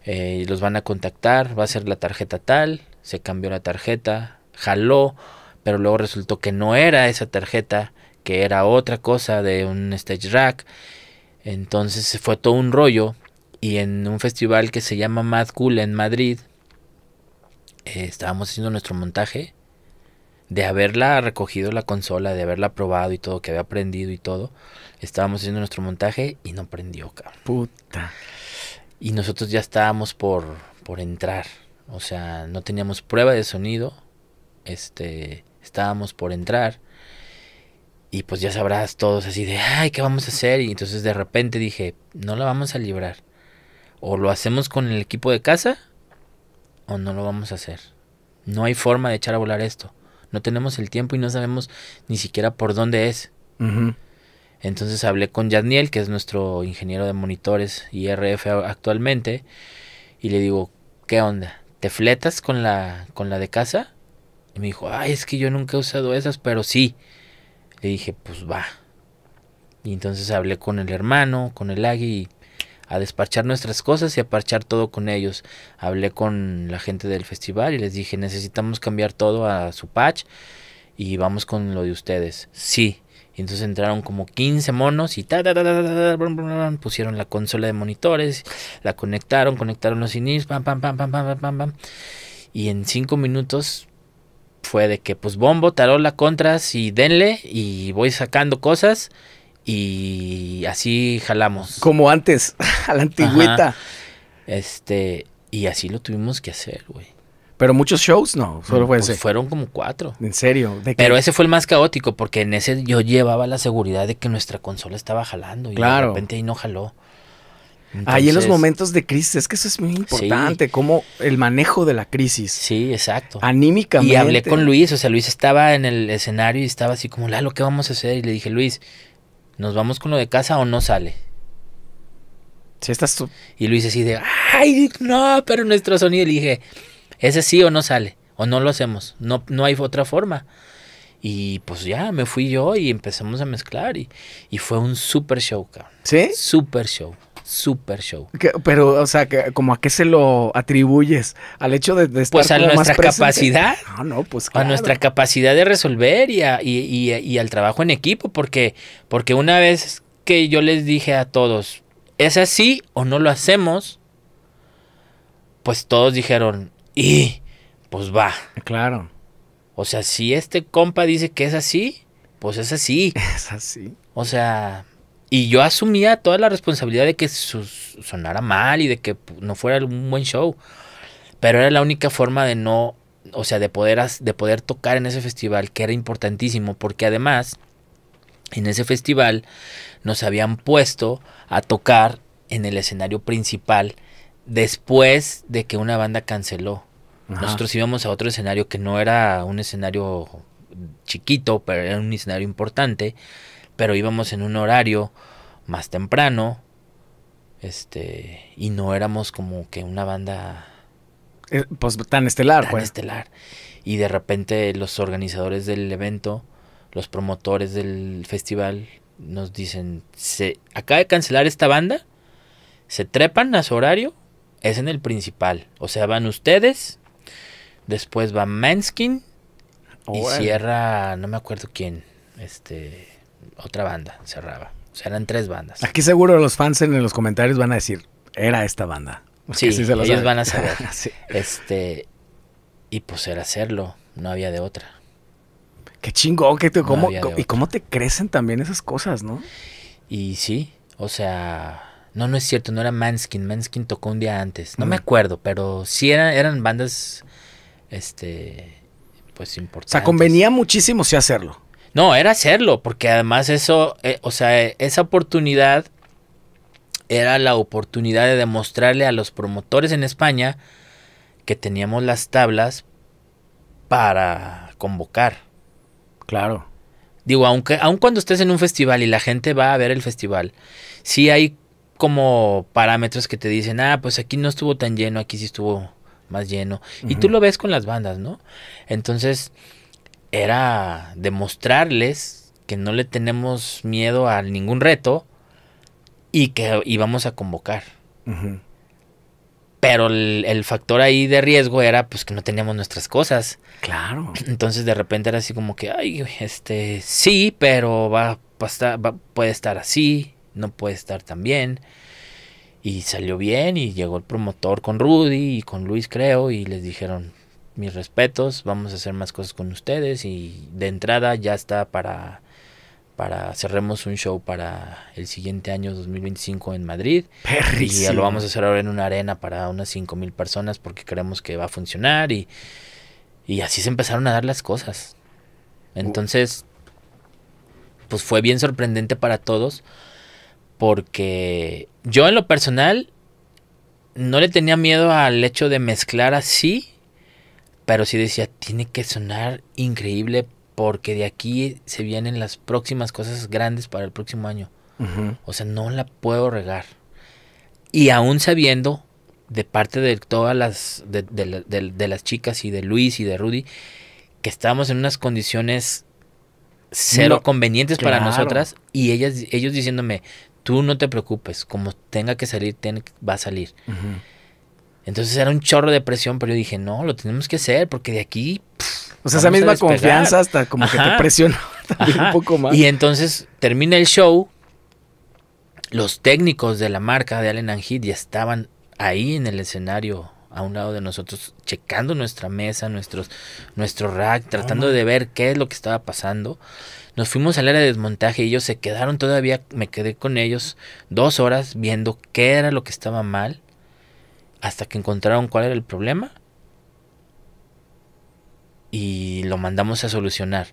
y eh, los van a contactar, va a ser la tarjeta tal, se cambió la tarjeta, jaló, pero luego resultó que no era esa tarjeta, que era otra cosa de un stage rack. Entonces fue todo un rollo y en un festival que se llama Mad Cool en Madrid, eh, estábamos haciendo nuestro montaje de haberla recogido la consola, de haberla probado y todo, que había aprendido y todo, estábamos haciendo nuestro montaje y no prendió, Puta. Y nosotros ya estábamos por, por entrar. O sea, no teníamos prueba de sonido. Este, estábamos por entrar. Y pues ya sabrás todos así de, ay, ¿qué vamos a hacer? Y entonces de repente dije, no la vamos a librar. O lo hacemos con el equipo de casa o no lo vamos a hacer. No hay forma de echar a volar esto. No tenemos el tiempo y no sabemos ni siquiera por dónde es. Entonces hablé con Yadniel, que es nuestro ingeniero de monitores y RF actualmente, y le digo, ¿qué onda? ¿Te fletas con la, con la de casa? Y me dijo, ay, es que yo nunca he usado esas, pero sí. Le dije, pues va. Y entonces hablé con el hermano, con el Agui, a despachar nuestras cosas y a parchar todo con ellos. Hablé con la gente del festival y les dije, necesitamos cambiar todo a su patch y vamos con lo de ustedes. Sí. Y entonces entraron como 15 monos y pusieron la consola de monitores, la conectaron, conectaron los inis, pam, pam, pam, pam, pam, pam, pam. Y en 5 minutos fue de que pues bombo, tarola, contras y denle y voy sacando cosas y así jalamos. Como antes, a la antigüita. Este, y así lo tuvimos que hacer, güey. Pero muchos shows no, solo mm, fue pues ese. Fueron como cuatro. ¿En serio? Pero ese fue el más caótico porque en ese yo llevaba la seguridad de que nuestra consola estaba jalando y de repente ahí no jaló. ahí en los momentos de crisis, es que eso es muy importante, como el manejo de la crisis. Sí, exacto. anímica Y hablé con Luis, o sea, Luis estaba en el escenario y estaba así como, lo ¿qué vamos a hacer? Y le dije, Luis, ¿nos vamos con lo de casa o no sale? Sí, estás tú. Y Luis así de, ay, no, pero nuestro sonido. Le dije, ese sí o no sale, o no lo hacemos, no, no hay otra forma. Y pues ya, me fui yo y empezamos a mezclar y, y fue un super show, cabrón. ¿Sí? Super show super show. pero, o sea, que, como a qué se lo atribuyes? ¿Al hecho de, de estar Pues a nuestra capacidad. No, ah, no, pues claro. A nuestra capacidad de resolver y, y, al trabajo en equipo, porque, porque una vez que yo les dije a todos, ¿es así o no lo hacemos? Pues todos dijeron, y pues va. Claro. O sea, si este compa dice que es así, pues es así. Es así. O sea, y yo asumía toda la responsabilidad de que sonara mal y de que no fuera un buen show. Pero era la única forma de no, o sea, de poder, de poder tocar en ese festival, que era importantísimo, porque además, en ese festival nos habían puesto a tocar en el escenario principal después de que una banda canceló. Nosotros íbamos a otro escenario que no era un escenario chiquito, pero era un escenario importante pero íbamos en un horario más temprano, este, y no éramos como que una banda... Eh, pues tan estelar, tan pues. estelar. Y de repente los organizadores del evento, los promotores del festival, nos dicen, se acaba de cancelar esta banda, se trepan a su horario, es en el principal. O sea, van ustedes, después va Manskin y cierra, no me acuerdo quién, este otra banda cerraba. O sea, eran tres bandas. Aquí seguro los fans en los comentarios van a decir, era esta banda. Sí, ellos van a saber. Este, y pues era hacerlo, no había de otra. Qué chingo, y cómo te crecen también esas cosas, ¿no? Y sí, o sea, no, no es cierto, no era Manskin. Manskin tocó un día antes. No me acuerdo, pero sí eran, eran bandas, este, pues importantes. O sea, convenía muchísimo sí hacerlo. No, era hacerlo, porque además eso, eh, o sea, esa oportunidad era la oportunidad de demostrarle a los promotores en España que teníamos las tablas para convocar. Claro. Digo, aunque aun cuando estés en un festival y la gente va a ver el festival, sí hay como parámetros que te dicen, ah, pues aquí no estuvo tan lleno, aquí sí estuvo más lleno. Y tú lo ves con las bandas, ¿no? Entonces, era demostrarles que no le tenemos miedo a ningún reto y que íbamos a convocar. Pero el, factor ahí de riesgo era pues que no teníamos nuestras cosas. Claro. Entonces de repente era así como que, ay, este, sí, pero va, va puede estar así, no puede estar tan bien. Y salió bien y llegó el promotor con Rudy y con Luis creo y les dijeron, mis respetos, vamos a hacer más cosas con ustedes y de entrada ya está para para cerremos un show para el siguiente año 2025 en Madrid y ya lo vamos a hacer ahora en una arena para unas 5 mil personas porque creemos que va a funcionar y, y así se empezaron a dar las cosas entonces pues fue bien sorprendente para todos porque yo en lo personal no le tenía miedo al hecho de mezclar así pero sí decía, tiene que sonar increíble porque de aquí se vienen las próximas cosas grandes para el próximo año. O sea, no la puedo regar. Y aún sabiendo de parte de todas las, de, las chicas y de Luis y de Rudy, que estábamos en unas condiciones cero convenientes para nosotras y ellas, ellos diciéndome, tú no te preocupes, como tenga que salir, va a salir. Entonces era un chorro de presión, pero yo dije, no, lo tenemos que hacer, porque de aquí. o sea, esa misma confianza hasta como que te presionó también un poco más. Y entonces termina el show. Los técnicos de la marca de Allen Heath ya estaban ahí en el escenario, a un lado de nosotros, checando nuestra mesa, nuestros, nuestro rack, tratando de ver qué es lo que estaba pasando. Nos fuimos al área de desmontaje y ellos se quedaron todavía, me quedé con ellos dos horas viendo qué era lo que estaba mal hasta que encontraron cuál era el problema y lo mandamos a solucionar.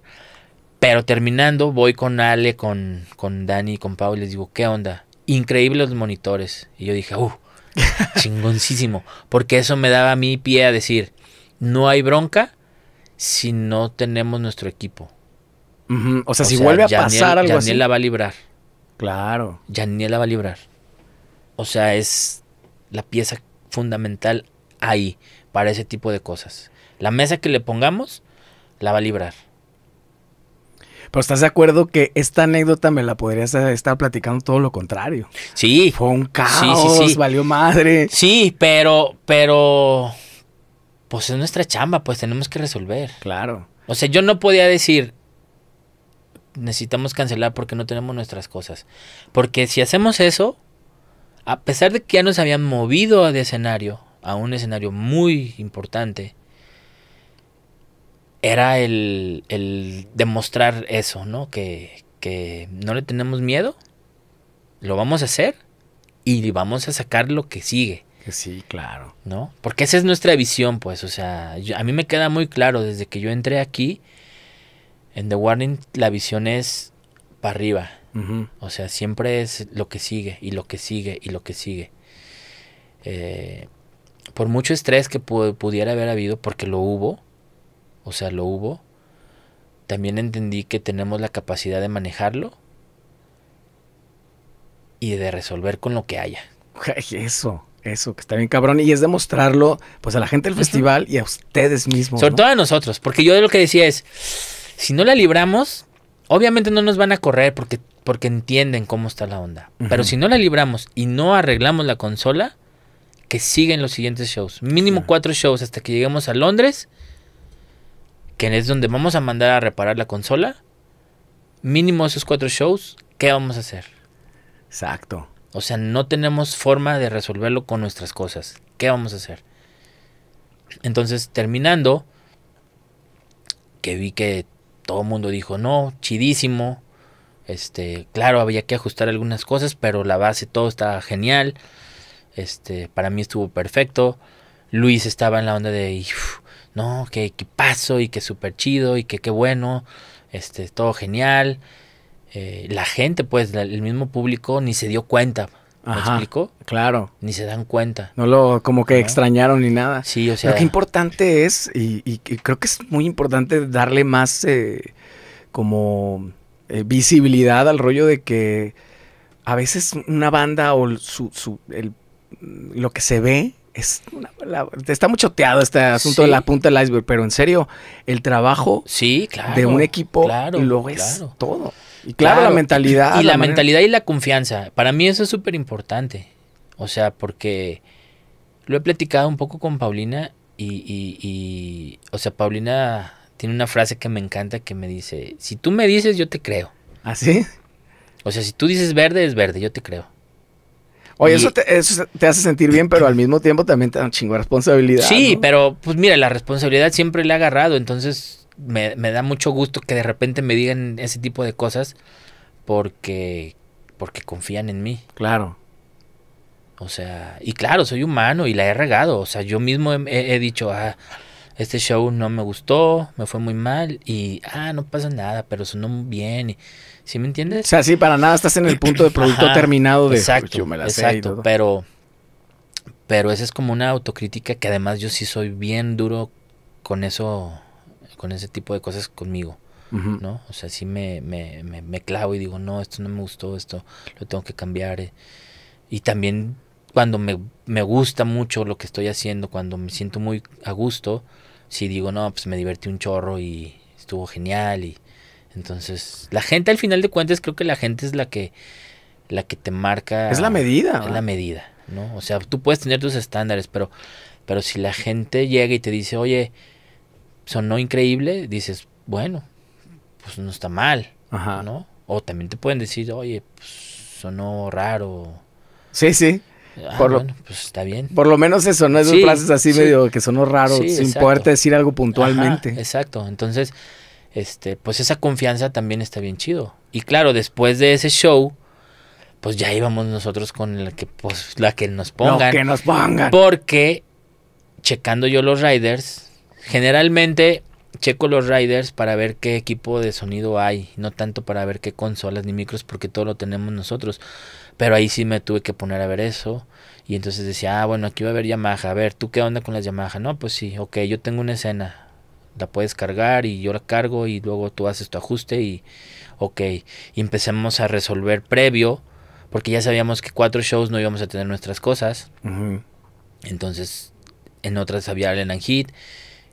Pero terminando, voy con Ale, con, con Dani, con Pau y les digo, ¿qué onda? Increíbles los monitores. Y yo dije, ¡uh! Chingoncísimo. Porque eso me daba a mí pie a decir, no hay bronca si no tenemos nuestro equipo. O sea, si vuelve a pasar algo Janiel la va a librar. Claro. Janiel la va a librar. O sea, es la pieza fundamental ahí para ese tipo de cosas. La mesa que le pongamos la va a librar. Pero estás de acuerdo que esta anécdota me la podrías estar platicando todo lo contrario. Sí. Fue un caos, valió madre. Sí, pero, pero, pues es nuestra chamba, pues tenemos que resolver. Claro. O sea, yo no podía decir, necesitamos cancelar porque no tenemos nuestras cosas. Porque si hacemos eso, a pesar de que ya nos habían movido de escenario, a un escenario muy importante, era el, demostrar eso, ¿no? Que, que no le tenemos miedo, lo vamos a hacer y vamos a sacar lo que sigue. Sí, claro. ¿No? Porque esa es nuestra visión, pues. O sea, a mí me queda muy claro desde que yo entré aquí en The Warning, la visión es para arriba. O sea, siempre es lo que sigue y lo que sigue y lo que sigue. Eh, por mucho estrés que pudiera haber habido, porque lo hubo, o sea, lo hubo, también entendí que tenemos la capacidad de manejarlo y de resolver con lo que haya. Eso, eso, que está bien cabrón. Y es demostrarlo pues a la gente del festival y a ustedes mismos. Sobre todo a nosotros, porque yo lo que decía es, si no la libramos, Obviamente no nos van a correr porque, porque entienden cómo está la onda. Pero si no la libramos y no arreglamos la consola, que siguen los siguientes shows. Mínimo cuatro shows hasta que lleguemos a Londres, que es donde vamos a mandar a reparar la consola. Mínimo esos cuatro shows, ¿qué vamos a hacer? Exacto. O sea, no tenemos forma de resolverlo con nuestras cosas. ¿Qué vamos a hacer? Entonces, terminando, que vi que todo el mundo dijo, no, chidísimo. Este, claro, había que ajustar algunas cosas, pero la base, todo estaba genial. Este, para mí estuvo perfecto. Luis estaba en la onda de, no, que equipazo y que súper chido y que qué bueno. Este, todo genial. Eh, la gente, pues, el mismo público ni se dio cuenta Ajá, Claro. Ni se dan cuenta. No lo, como que extrañaron ni nada. Sí, o sea. lo que importante es, y, y, creo que es muy importante darle más eh, como eh, visibilidad al rollo de que a veces una banda o su, su lo que se ve es está muy choteado este asunto de la punta del iceberg, pero en serio, el trabajo sí, de un equipo claro, lo es todo. Y claro, la mentalidad. Y, la, mentalidad y la confianza. Para mí eso es súper importante. O sea, porque lo he platicado un poco con Paulina y, o sea, Paulina tiene una frase que me encanta que me dice, si tú me dices, yo te creo. ¿Ah, sí? O sea, si tú dices verde, es verde, yo te creo. Oye, eso, te, hace sentir bien, pero al mismo tiempo también te da un chingo de responsabilidad. Sí, pero pues mira, la responsabilidad siempre le ha agarrado, entonces me, da mucho gusto que de repente me digan ese tipo de cosas porque, porque confían en mí. Claro. O sea, y claro, soy humano y la he regado. O sea, yo mismo he, dicho, ah, este show no me gustó, me fue muy mal y, ah, no pasa nada, pero sonó bien. Y, ¿Sí me entiendes? O sea, sí, para nada estás en el punto de producto terminado de... Exacto, yo me la exacto, pero... Pero esa es como una autocrítica que además yo sí soy bien duro con eso con ese tipo de cosas conmigo. ¿No? O sea, sí me, me, clavo y digo, no, esto no me gustó, esto lo tengo que cambiar. Eh, y también cuando me, gusta mucho lo que estoy haciendo, cuando me siento muy a gusto, si digo, no, pues me divertí un chorro y estuvo genial. Y entonces, la gente al final de cuentas, creo que la gente es la que, la que te marca. Es la medida. Es la medida, ¿no? O sea, tú puedes tener tus estándares, pero, pero si la gente llega y te dice, oye, sonó increíble, dices, bueno, pues no está mal, ¿no? O también te pueden decir, oye, pues sonó raro. Sí, sí. Ah, bueno, pues está bien. Por lo menos eso, ¿no? es frases así medio que sonó raro, sin poderte decir algo puntualmente. exacto. Entonces, este, pues esa confianza también está bien chido. Y claro, después de ese show, pues ya íbamos nosotros con la que, pues, la que nos pongan. que nos pongan. Porque checando yo los riders, Generalmente checo los riders para ver qué equipo de sonido hay, no tanto para ver qué consolas ni micros, porque todo lo tenemos nosotros. Pero ahí sí me tuve que poner a ver eso. Y entonces decía, ah, bueno, aquí va a haber Yamaha. A ver, ¿tú qué onda con las Yamaha? No, pues sí, ok, yo tengo una escena. La puedes cargar y yo la cargo y luego tú haces tu ajuste y, ok. Y empecemos a resolver previo, porque ya sabíamos que cuatro shows no íbamos a tener nuestras cosas. Entonces, en otras había Allen and Heat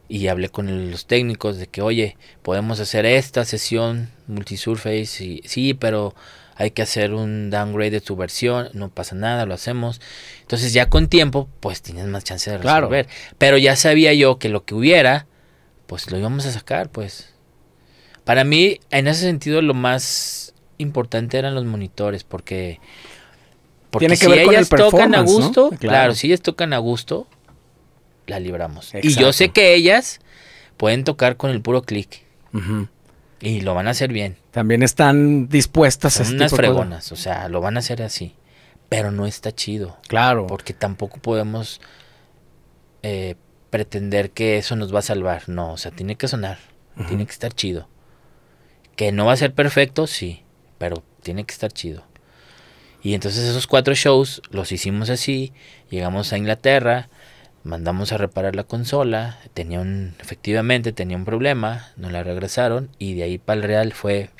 y hablé con los técnicos de que, oye, podemos hacer esta sesión multisurface, y, sí, pero hay que hacer un downgrade de tu versión, no pasa nada, lo hacemos. Entonces ya con tiempo, pues tienes más chance de resolver. Claro. Pero ya sabía yo que lo que hubiera, pues lo íbamos a sacar, pues. Para mí, en ese sentido, lo más importante eran los monitores, porque... si ver ellas tocan a gusto, claro. claro, si ellas tocan a gusto, la libramos. Y yo sé que ellas pueden tocar con el puro clic. Y lo van a hacer bien. También están dispuestas a unas fregonas, o sea, lo van a hacer así. Pero no está chido. Claro. Porque tampoco podemos eh, pretender que eso nos va a salvar. No, o sea, tiene que sonar. Tiene que estar chido. Que no va a ser perfecto, sí. Pero tiene que estar chido. Y entonces esos cuatro shows los hicimos así. Llegamos a Inglaterra mandamos a reparar la consola, tenía un, efectivamente tenía un problema, No la regresaron y de ahí para el Real fue...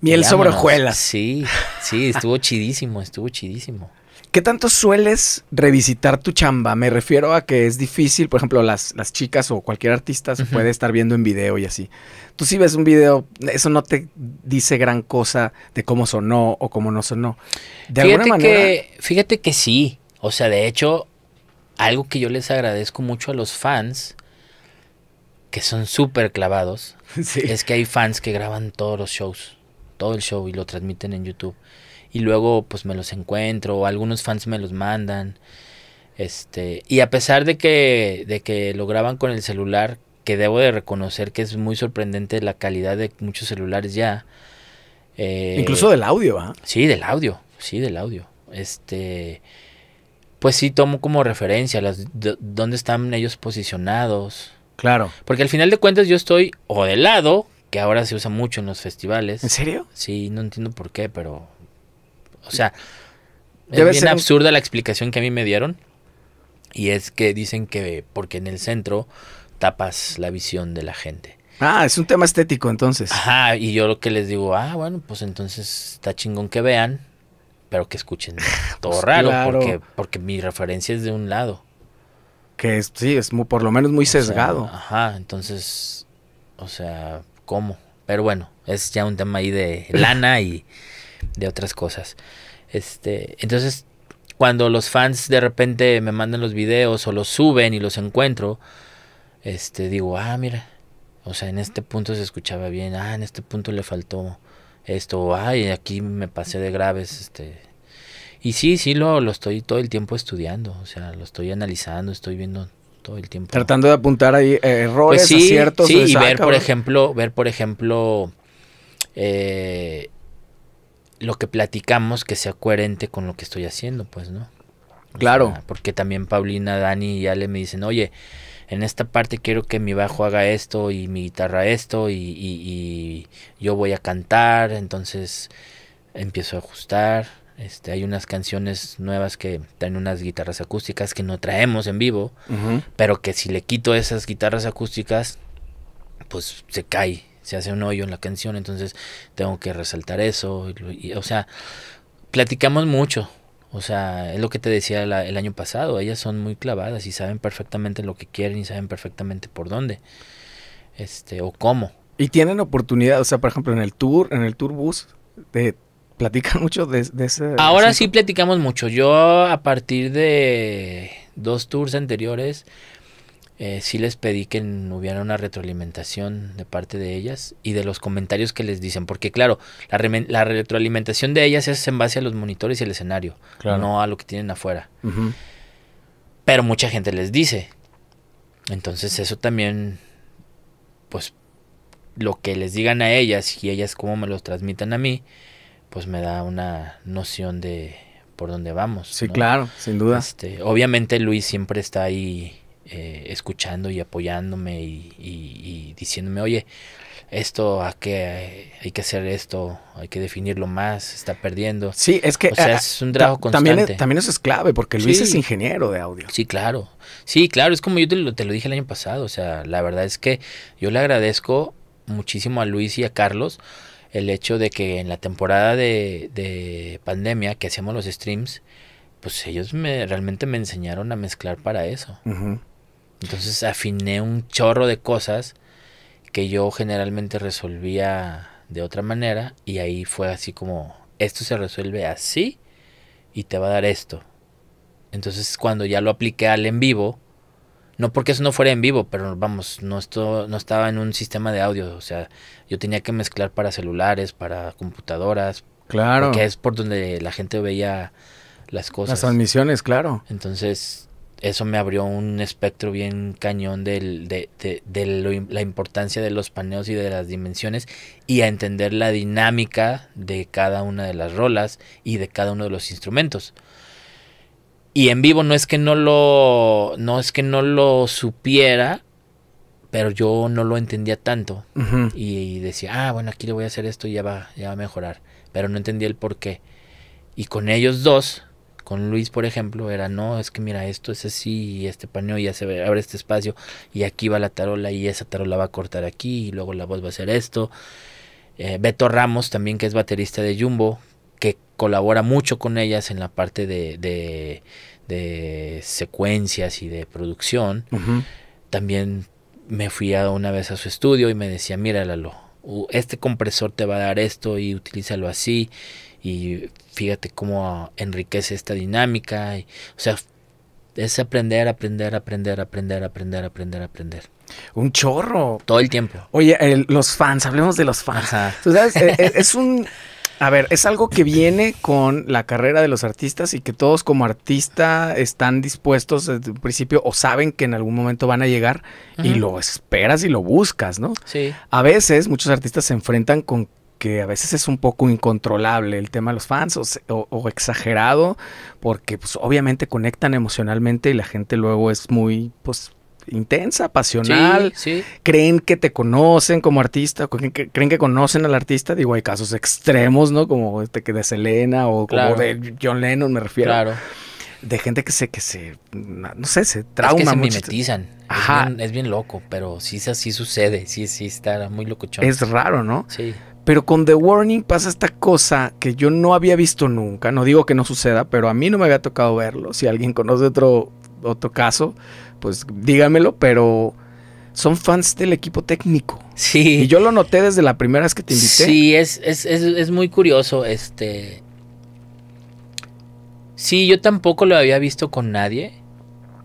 Miel sobre hojuelas. Sí, sí, estuvo chidísimo, estuvo chidísimo. ¿Qué tanto sueles revisitar tu chamba? Me refiero a que es difícil, por ejemplo, las, las chicas o cualquier artista se puede estar viendo en video y así. Tú si sí ves un video, eso no te dice gran cosa de cómo sonó o cómo no sonó. De alguna manera. fíjate que sí. O sea, de hecho, algo que yo les agradezco mucho a los fans, que son súper clavados, es que hay fans que graban todos los shows, todo el show y lo transmiten en YouTube. Y luego pues me los encuentro, algunos fans me los mandan. Este, y a pesar de que, de que lo graban con el celular, que debo de reconocer que es muy sorprendente la calidad de muchos celulares ya. Eh, Incluso del audio, ¿ah? Sí, del audio, sí, del audio. Este, pues sí tomo como referencia las, dónde están ellos posicionados. Claro. Porque al final de cuentas yo estoy o de lado, que ahora se usa mucho en los festivales. ¿En serio? Sí, no entiendo por qué, pero... O sea, es bien absurda la explicación que a mí me dieron. Y es que dicen que porque en el centro tapas la visión de la gente. Ah, es un tema estético entonces. Ajá, y yo lo que les digo, ah, bueno, pues entonces está chingón que vean, pero que escuchen todo pues raro, porque, porque mi referencia es de un lado. Que sí, es muy, por lo menos muy sesgado. ajá, entonces, o sea, ¿cómo? Pero bueno, es ya un tema ahí de lana y de otras cosas. Este, entonces, cuando los fans de repente me mandan los videos o los suben y los encuentro, este, digo, ah, mira, o sea, en este punto se escuchaba bien, ah, en este punto le faltó esto, ay, aquí me pasé de graves, este. Y sí, sí, lo, estoy todo el tiempo estudiando, o sea, lo estoy analizando, estoy viendo todo el tiempo. Tratando de apuntar ahí eh, errores, pues sí, aciertos. Sí, y ver, ah, por ejemplo, ver, por ejemplo, eh, lo que platicamos que sea coherente con lo que estoy haciendo, pues, ¿no? claro. porque también Paulina, Dani y Ale me dicen, oye, en esta parte quiero que mi bajo haga esto y mi guitarra esto y, yo voy a cantar, entonces empiezo a ajustar. Este, hay unas canciones nuevas que tienen unas guitarras acústicas que no traemos en vivo, pero que si le quito esas guitarras acústicas, pues se cae, se hace un hoyo en la canción, entonces tengo que resaltar eso. o sea, platicamos mucho, o sea, es lo que te decía el año pasado, ellas son muy clavadas y saben perfectamente lo que quieren y saben perfectamente por dónde este o cómo. Y tienen oportunidad, o sea, por ejemplo, en el tour, en el tour bus, te platican mucho de, ese... Ahora sí platicamos mucho. Yo a partir de dos tours anteriores eh, sí les pedí que hubiera una retroalimentación de parte de ellas y de los comentarios que les dicen, porque claro, la, retroalimentación de ellas es en base a los monitores y el escenario, no a lo que tienen afuera. Pero mucha gente les dice. Entonces eso también, pues lo que les digan a ellas y ellas cómo me los transmitan a mí, pues me da una noción de por dónde vamos. Sí, claro, sin duda. Este, obviamente Luis siempre está ahí eh, escuchando y apoyándome y, diciéndome, oye, esto a que, hay que hacer esto, hay que definirlo más, está perdiendo. Sí, es que... O sea, eh, es un trabajo constante. También, eso es clave, porque Luis es ingeniero de audio. Sí, claro. Sí, claro, es como yo te lo, te lo dije el año pasado, o sea, la verdad es que yo le agradezco muchísimo a Luis y a Carlos el hecho de que en la temporada de, pandemia que hacíamos los streams, pues ellos me, realmente me enseñaron a mezclar para eso. Entonces afiné un chorro de cosas que yo generalmente resolvía de otra manera y ahí fue así como, esto se resuelve así y te va a dar esto. Entonces cuando ya lo apliqué al en vivo, no porque eso no fuera en vivo, pero vamos, no, esto, no estaba en un sistema de audio, o sea, yo tenía que mezclar para celulares, para computadoras. Claro. Porque es por donde la gente veía las cosas. Las transmisiones, claro. Entonces eso me abrió un espectro bien cañón de, la importancia de los paneos y de las dimensiones y a entender la dinámica de cada una de las rolas y de cada uno de los instrumentos. Y en vivo no es que no lo, no es que no lo supiera, pero yo no lo entendía tanto. y, decía, ah, bueno, aquí le voy a hacer esto y ya va, ya va a mejorar. Pero no entendía el por qué. Y con ellos dos con Luis, por ejemplo, era, no, es que mira, esto es así, y este paneo ya se abre este espacio, y aquí va la tarola, y esa tarola va a cortar aquí, y luego la voz va a hacer esto. Eh, Beto Ramos, también que es baterista de Jumbo, que colabora mucho con ellas en la parte de, de, secuencias y de producción. También me fui a una vez a su estudio y me decía, mira, este compresor te va a dar esto y utilízalo así y fíjate cómo enriquece esta dinámica. Y, o sea, es aprender, aprender, aprender, aprender, aprender, aprender, aprender. Un chorro. Todo el tiempo. Oye, los fans, hablemos de los fans. ¿Tú sabes? E, e, es, un... A ver, es algo que viene con la carrera de los artistas y que todos como artista están dispuestos desde un principio o saben que en algún momento van a llegar y lo esperas y lo buscas, ¿no? Sí. A veces muchos artistas se enfrentan con que a veces es un poco incontrolable el tema de los fans o, exagerado, porque pues, obviamente conectan emocionalmente y la gente luego es muy, pues, intensa, pasional. Creen que te conocen como artista, creen que, conocen al artista. Digo, hay casos extremos, ¿no? Como este que de Selena o como de John Lennon, me refiero. De gente que se, que se, no sé, se trauma. Es bien, loco, pero sí, así sucede, sí, sí está muy locochón. Es raro, ¿no? Sí. Pero con The Warning pasa esta cosa que yo no había visto nunca. No digo que no suceda, pero a mí no me había tocado verlo. Si alguien conoce otro, otro caso, pues dígamelo, pero son fans del equipo técnico. Sí. Y yo lo noté desde la primera vez que te invité. Sí, es, es muy curioso. Este. Sí, yo tampoco lo había visto con nadie.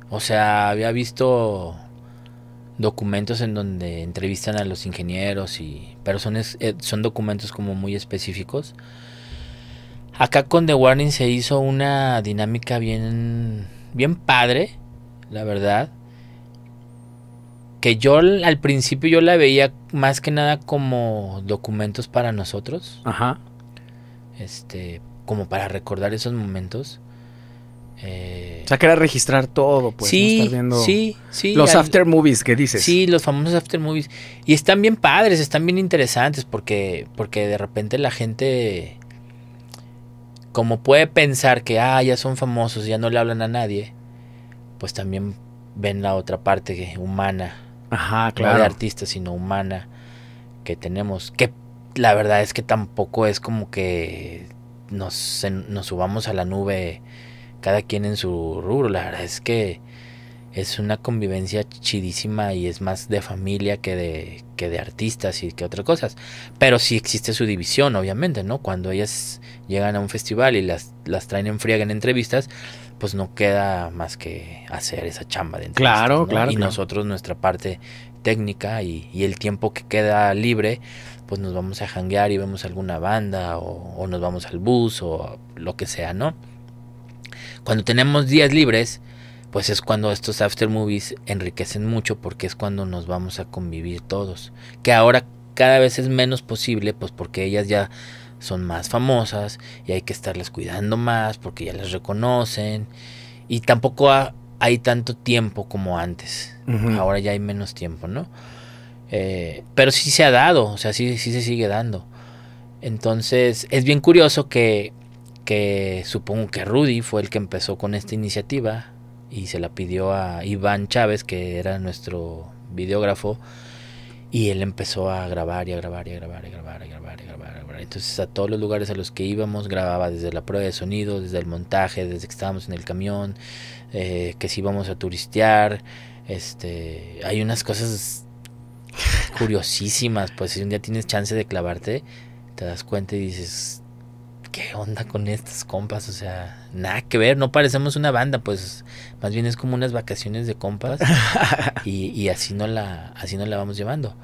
O sea, había visto documentos en donde entrevistan a los ingenieros y pero eh, son, documentos como muy específicos. Acá con The Warning se hizo una dinámica bien bien padre, la verdad. Que yo al principio yo la veía más que nada como documentos para nosotros. Ajá. Este, como para recordar esos momentos. Eh, o sea, que era registrar todo, pues. Sí, sí, Los after movies que dices. Sí, los famosos after movies. Y están bien padres, están bien interesantes porque, porque de repente la gente como puede pensar que, ah, ya son famosos, ya no le hablan a nadie, pues también ven la otra parte humana. Ajá, claro. No de artista, sino humana que tenemos. Que la verdad es que tampoco es como que nos, nos subamos a la nube cada quien en su rubro. La verdad es que es una convivencia chidísima y es más de familia que de, que de artistas y que otras cosas. Pero sí existe su división, obviamente, ¿no? Cuando ellas llegan a un festival y las, las traen en friega en entrevistas, pues no queda más que hacer esa chamba de entrevistas. Claro, claro. Y nosotros, nuestra parte técnica y, y, el tiempo que queda libre, pues nos vamos a janguear y vemos alguna banda o, o nos vamos al bus o lo que sea, ¿no? Cuando tenemos días libres, pues es cuando estos after movies enriquecen mucho porque es cuando nos vamos a convivir todos. Que ahora cada vez es menos posible, pues porque ellas ya son más famosas y hay que estarles cuidando más porque ya las reconocen. Y tampoco hay tanto tiempo como antes. Ahora ya hay menos tiempo, ¿no? Eh, pero sí se ha dado, o sea, sí se sigue dando. Entonces es bien curioso que que supongo que Rudy fue el que empezó con esta iniciativa y se la pidió a Iván Chávez, que era nuestro videógrafo, y él empezó a grabar y a grabar y a grabar y a grabar y a grabar y a grabar, Entonces a todos los lugares a los que íbamos grababa desde la prueba de sonido, desde el montaje, desde que estábamos en el camión, eh, que si íbamos a turistear, este, hay unas cosas curiosísimas, pues si un día tienes chance de clavarte, te das cuenta y dices, ¿qué onda con estas compas? O sea, nada que ver, no parecemos una banda, pues más bien es como unas vacaciones de compas y, así, no la, así no la vamos llevando.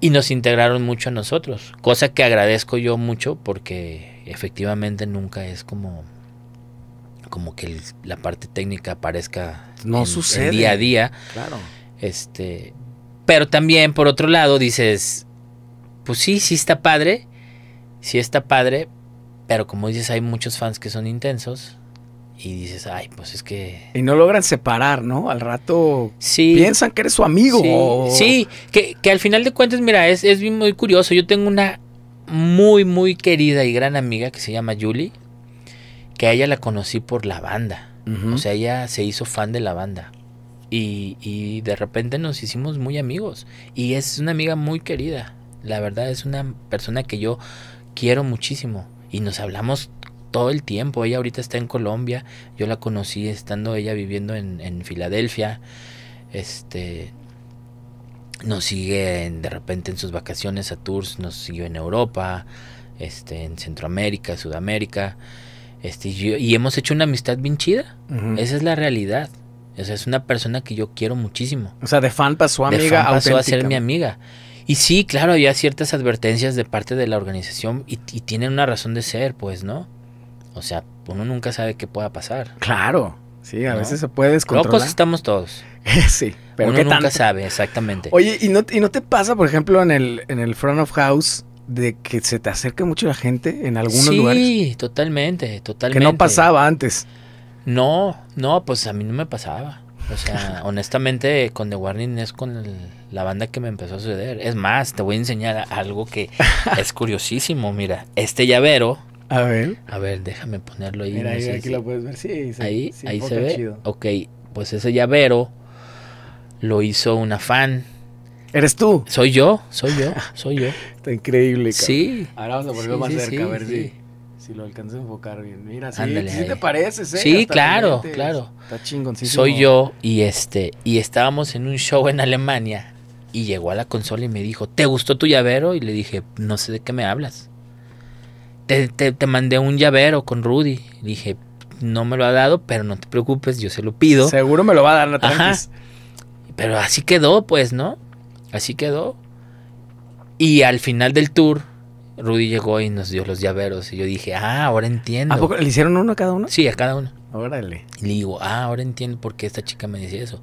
Y nos integraron mucho a nosotros, cosa que agradezco yo mucho porque efectivamente nunca es como como que la parte técnica aparezca no sucede día a día claro este pero también por otro lado dices pues sí sí está padre sí está padre pero como dices, hay muchos fans que son intensos y dices, ay, pues es que... Y no logran separar, ¿no? Al rato piensan que eres su amigo. Sí, que, al final de cuentas, mira, es, muy curioso. Yo tengo una muy, muy querida y gran amiga que se llama Julie, que a ella la conocí por la banda. O sea, ella se hizo fan de la banda. Y, y de repente nos hicimos muy amigos. Y es una amiga muy querida. La verdad es una persona que yo quiero muchísimo y nos hablamos todo el tiempo. Ella ahorita está en Colombia, yo la conocí estando ella viviendo en, Filadelfia. Este nos sigue de repente en sus vacaciones a tours, nos siguió en Europa, este, en Centroamérica, Sudamérica. Este, y, hemos hecho una amistad bien chida. Esa es la realidad. O sea, es una persona que yo quiero muchísimo. O sea, de fan pasó a amiga. De pasó a ser mi amiga. Y sí, claro, había ciertas advertencias de parte de la organización y, tienen una razón de ser, pues, ¿no? O sea, uno nunca sabe qué pueda pasar. Claro. Sí, a veces se puede descontrolar. Locos estamos todos. sí, pero Uno ¿qué nunca sabe exactamente. Oye, ¿y no, te pasa, por ejemplo, en el, en el front of house de que se te acerque mucho la gente en algunos lugares? Sí, totalmente, totalmente. Que no pasaba antes. No, no, pues a mí no me pasaba. O sea, honestamente, con The Warning es con la banda que me empezó a suceder. Es más, te voy a enseñar algo que es curiosísimo. Mira, este llavero. A ver. A ver, déjame ponerlo ahí. Mira, ahí, aquí lo puedes ver. Sí, ahí, ahí se ve. Chido. Ok, pues ese llavero lo hizo una fan. ¿Eres tú? Soy yo, soy yo, soy yo. Está increíble, cabrón. Sí. Ahora vamos a volver más cerca, a ver si si lo alcanzas a enfocar bien. Mira, sí, te pareces, ¿eh? Sí, claro, claro. Está Soy yo y este, y estábamos en un show en Alemania y llegó a la consola y me dijo, ¿te gustó tu llavero? Y le dije, no sé de qué me hablas. Te, te, mandé un llavero con Rudy. dije, no me lo ha dado, pero no te preocupes, yo se lo pido. Seguro me lo va a dar, no Ajá. Pero así quedó, pues, ¿no? Así quedó. Y al final del tour Rudy llegó y nos dio los llaveros. Y yo dije, ah, ahora entiendo. le hicieron uno a cada uno? Sí, a cada uno. Órale. Y le digo, ah, ahora entiendo por qué esta chica me dice eso.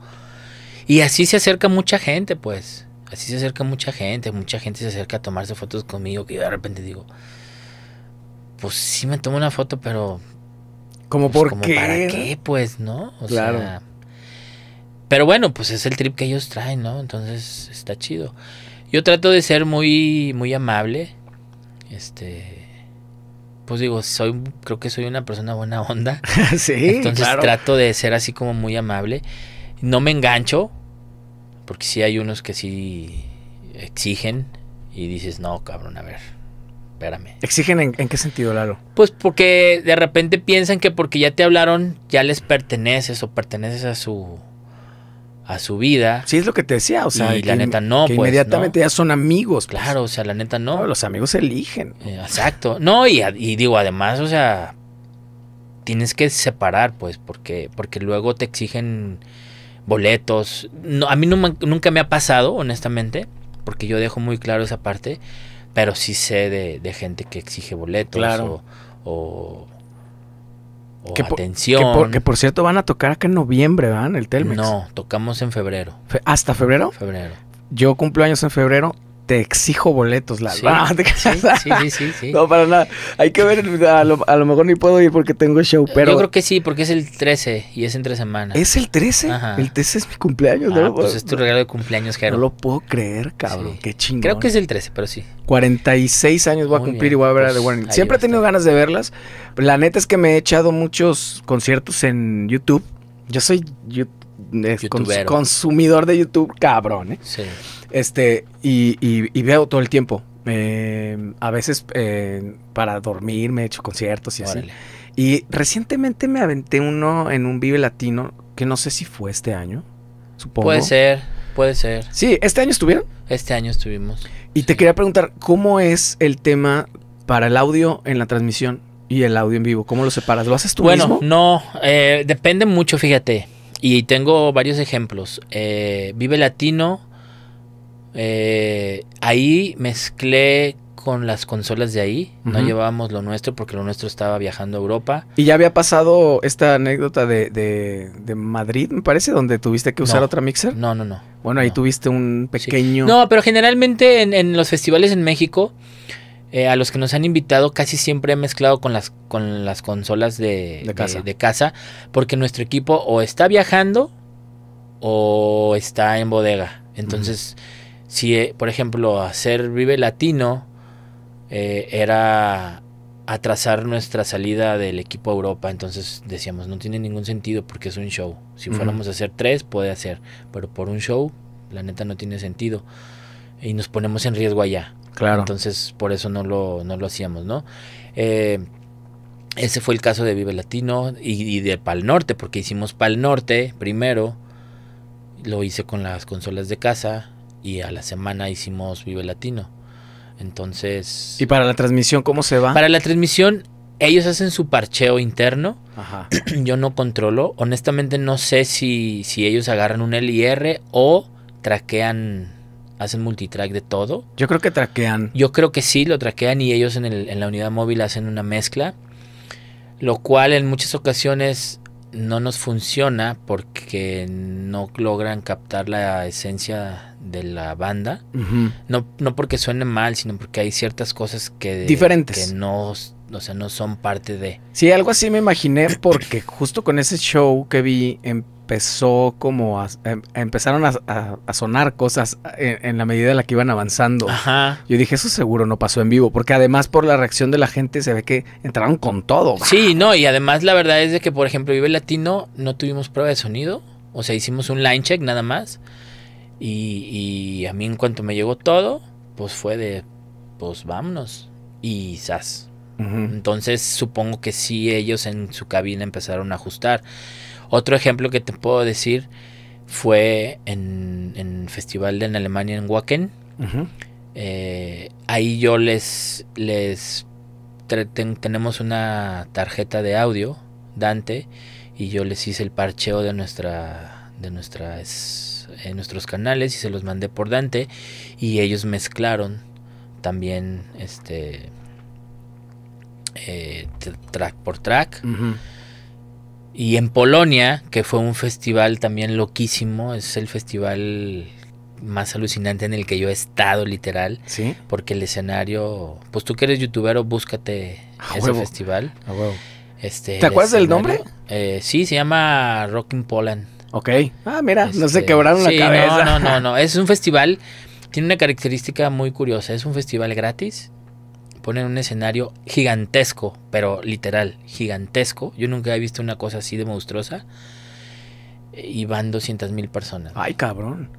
Y así se acerca mucha gente, pues. Así se acerca mucha gente. Mucha gente se acerca a tomarse fotos conmigo. Que yo de repente digo, pues sí me tomo una foto, pero. ¿Cómo pues, por como qué? ¿Para qué? Pues, ¿no? O sea. Pero bueno, pues es el trip que ellos traen, ¿no? Entonces está chido. Yo trato de ser muy, muy amable. Este. Pues digo, soy, creo que soy una persona buena onda. sí. Entonces trato de ser así como muy amable. No me engancho, porque sí hay unos que sí exigen y dices, no, cabrón, a ver, espérame. ¿Exigen en, en, qué sentido, Lalo? Pues porque de repente piensan que porque ya te hablaron, ya les perteneces o perteneces a su, a su vida. Sí, es lo que te decía, o sea. Y la neta pues, no, Inmediatamente ya son amigos. Pues. Claro, o sea, la neta no. los amigos eligen. Eh, exacto. No, y, digo, además, o sea, tienes que separar, pues, porque, porque luego te exigen boletos. No, a mí nunca me ha pasado, honestamente, porque yo dejo muy claro esa parte, pero sí sé de, gente que exige boletos. Claro. o que Por, que, por, cierto van a tocar acá en noviembre, van el Telmex. No, tocamos en febrero. ¿Hasta febrero? Febrero. Yo cumplo años en febrero te exijo boletos, la sí, sí, sí, No, para nada. Hay que ver, a lo, mejor ni puedo ir porque tengo show, pero... Yo creo que sí, porque es el 13 y es entre semana. ¿Es el 13? El 13 es mi cumpleaños, ah, pues es tu regalo de cumpleaños, Jero. No lo puedo creer, cabrón, qué chingón. Creo que es el 13, pero sí. 46 años voy a cumplir y voy a ver a The Warning. Siempre he tenido ganas de verlas. La neta es que me he echado muchos conciertos en YouTube. Yo soy YouTube consumidor de YouTube, cabrón, ¿eh? Este, y, veo todo el tiempo. Eh, a veces eh, para dormir me he hecho conciertos y así. Y recientemente me aventé uno en un Vive Latino, que no sé si fue este año, supongo. Puede ser, puede ser. Sí, ¿este año estuvieron? Este año estuvimos. Y te quería preguntar, ¿cómo es el tema para el audio en la transmisión y el audio en vivo? ¿Cómo lo separas? ¿Lo haces tú bueno, mismo? Bueno, no, depende mucho, fíjate. Y tengo varios ejemplos. Eh, Vive Latino, eh, ahí mezclé con las consolas de ahí, no llevábamos lo nuestro porque lo nuestro estaba viajando a Europa. Y ya había pasado esta anécdota de, de, Madrid, me parece, donde tuviste que usar otra mixer. No, no, no. Bueno, ahí tuviste un pequeño... No, pero generalmente en, en, los festivales en México eh, a los que nos han invitado casi siempre he mezclado con las, con las consolas de, de, casa. porque nuestro equipo o está viajando o está en bodega. Entonces, si, eh, por ejemplo, hacer Vive Latino eh, era atrasar nuestra salida del equipo a Europa, entonces decíamos, no tiene ningún sentido porque es un show. Si fuéramos a hacer tres, puede hacer, pero por un show, la neta no tiene sentido. Y nos ponemos en riesgo allá. Claro. Entonces, por eso no lo, no lo hacíamos, ¿no? Eh, ese fue el caso de Vive Latino y, de Pal Norte, porque hicimos Pal Norte primero, lo hice con las consolas de casa y a la semana hicimos Vive Latino. Entonces... ¿Y para la transmisión cómo se va? Para la transmisión ellos hacen su parcheo interno. Ajá. Yo no controlo. Honestamente no sé si, si ellos agarran un LIR o traquean hacen multitrack de todo. Yo creo que traquean. Yo creo que sí, lo traquean y ellos en, el, en la unidad móvil hacen una mezcla, lo cual en muchas ocasiones no nos funciona porque no logran captar la esencia de la banda. no, no porque suene mal, sino porque hay ciertas cosas que... Diferentes. Que no, o sea, no son parte de... Sí, algo así me imaginé porque justo con ese show que vi en empezó como a, em, empezaron a, sonar cosas en, la medida en la que iban avanzando. Ajá. Yo dije, eso seguro no pasó en vivo, porque además por la reacción de la gente se ve que entraron con todo. Sí, no, y además la verdad es de que, por ejemplo, Vive Latino no tuvimos prueba de sonido, o sea, hicimos un line check nada más, y, a mí en cuanto me llegó todo, pues fue de, pues vámonos, y sas Entonces supongo que sí ellos en su cabina empezaron a ajustar. Otro ejemplo que te puedo decir fue en, en festival en Alemania, en Wacken. Eh, ahí yo les, les tenemos una tarjeta de audio, Dante, y yo les hice el parcheo de nuestra de nuestras en eh, nuestros canales y se los mandé por Dante y ellos mezclaron también este eh, track por track. Y en Polonia, que fue un festival también loquísimo, es el festival más alucinante en el que yo he estado, literal. Sí. Porque el escenario. Pues tú que eres youtuber o búscate ese festival. Este, ¿Te acuerdas del nombre? Eh, sí, se llama Rocking Poland. Ok. Ah, mira, no se este, quebraron la cabeza. No, no, no, no. Es un festival. Tiene una característica muy curiosa. Es un festival gratis ponen un escenario gigantesco, pero literal, gigantesco. Yo nunca he visto una cosa así de monstruosa. Y van 200 mil personas. Ay, cabrón.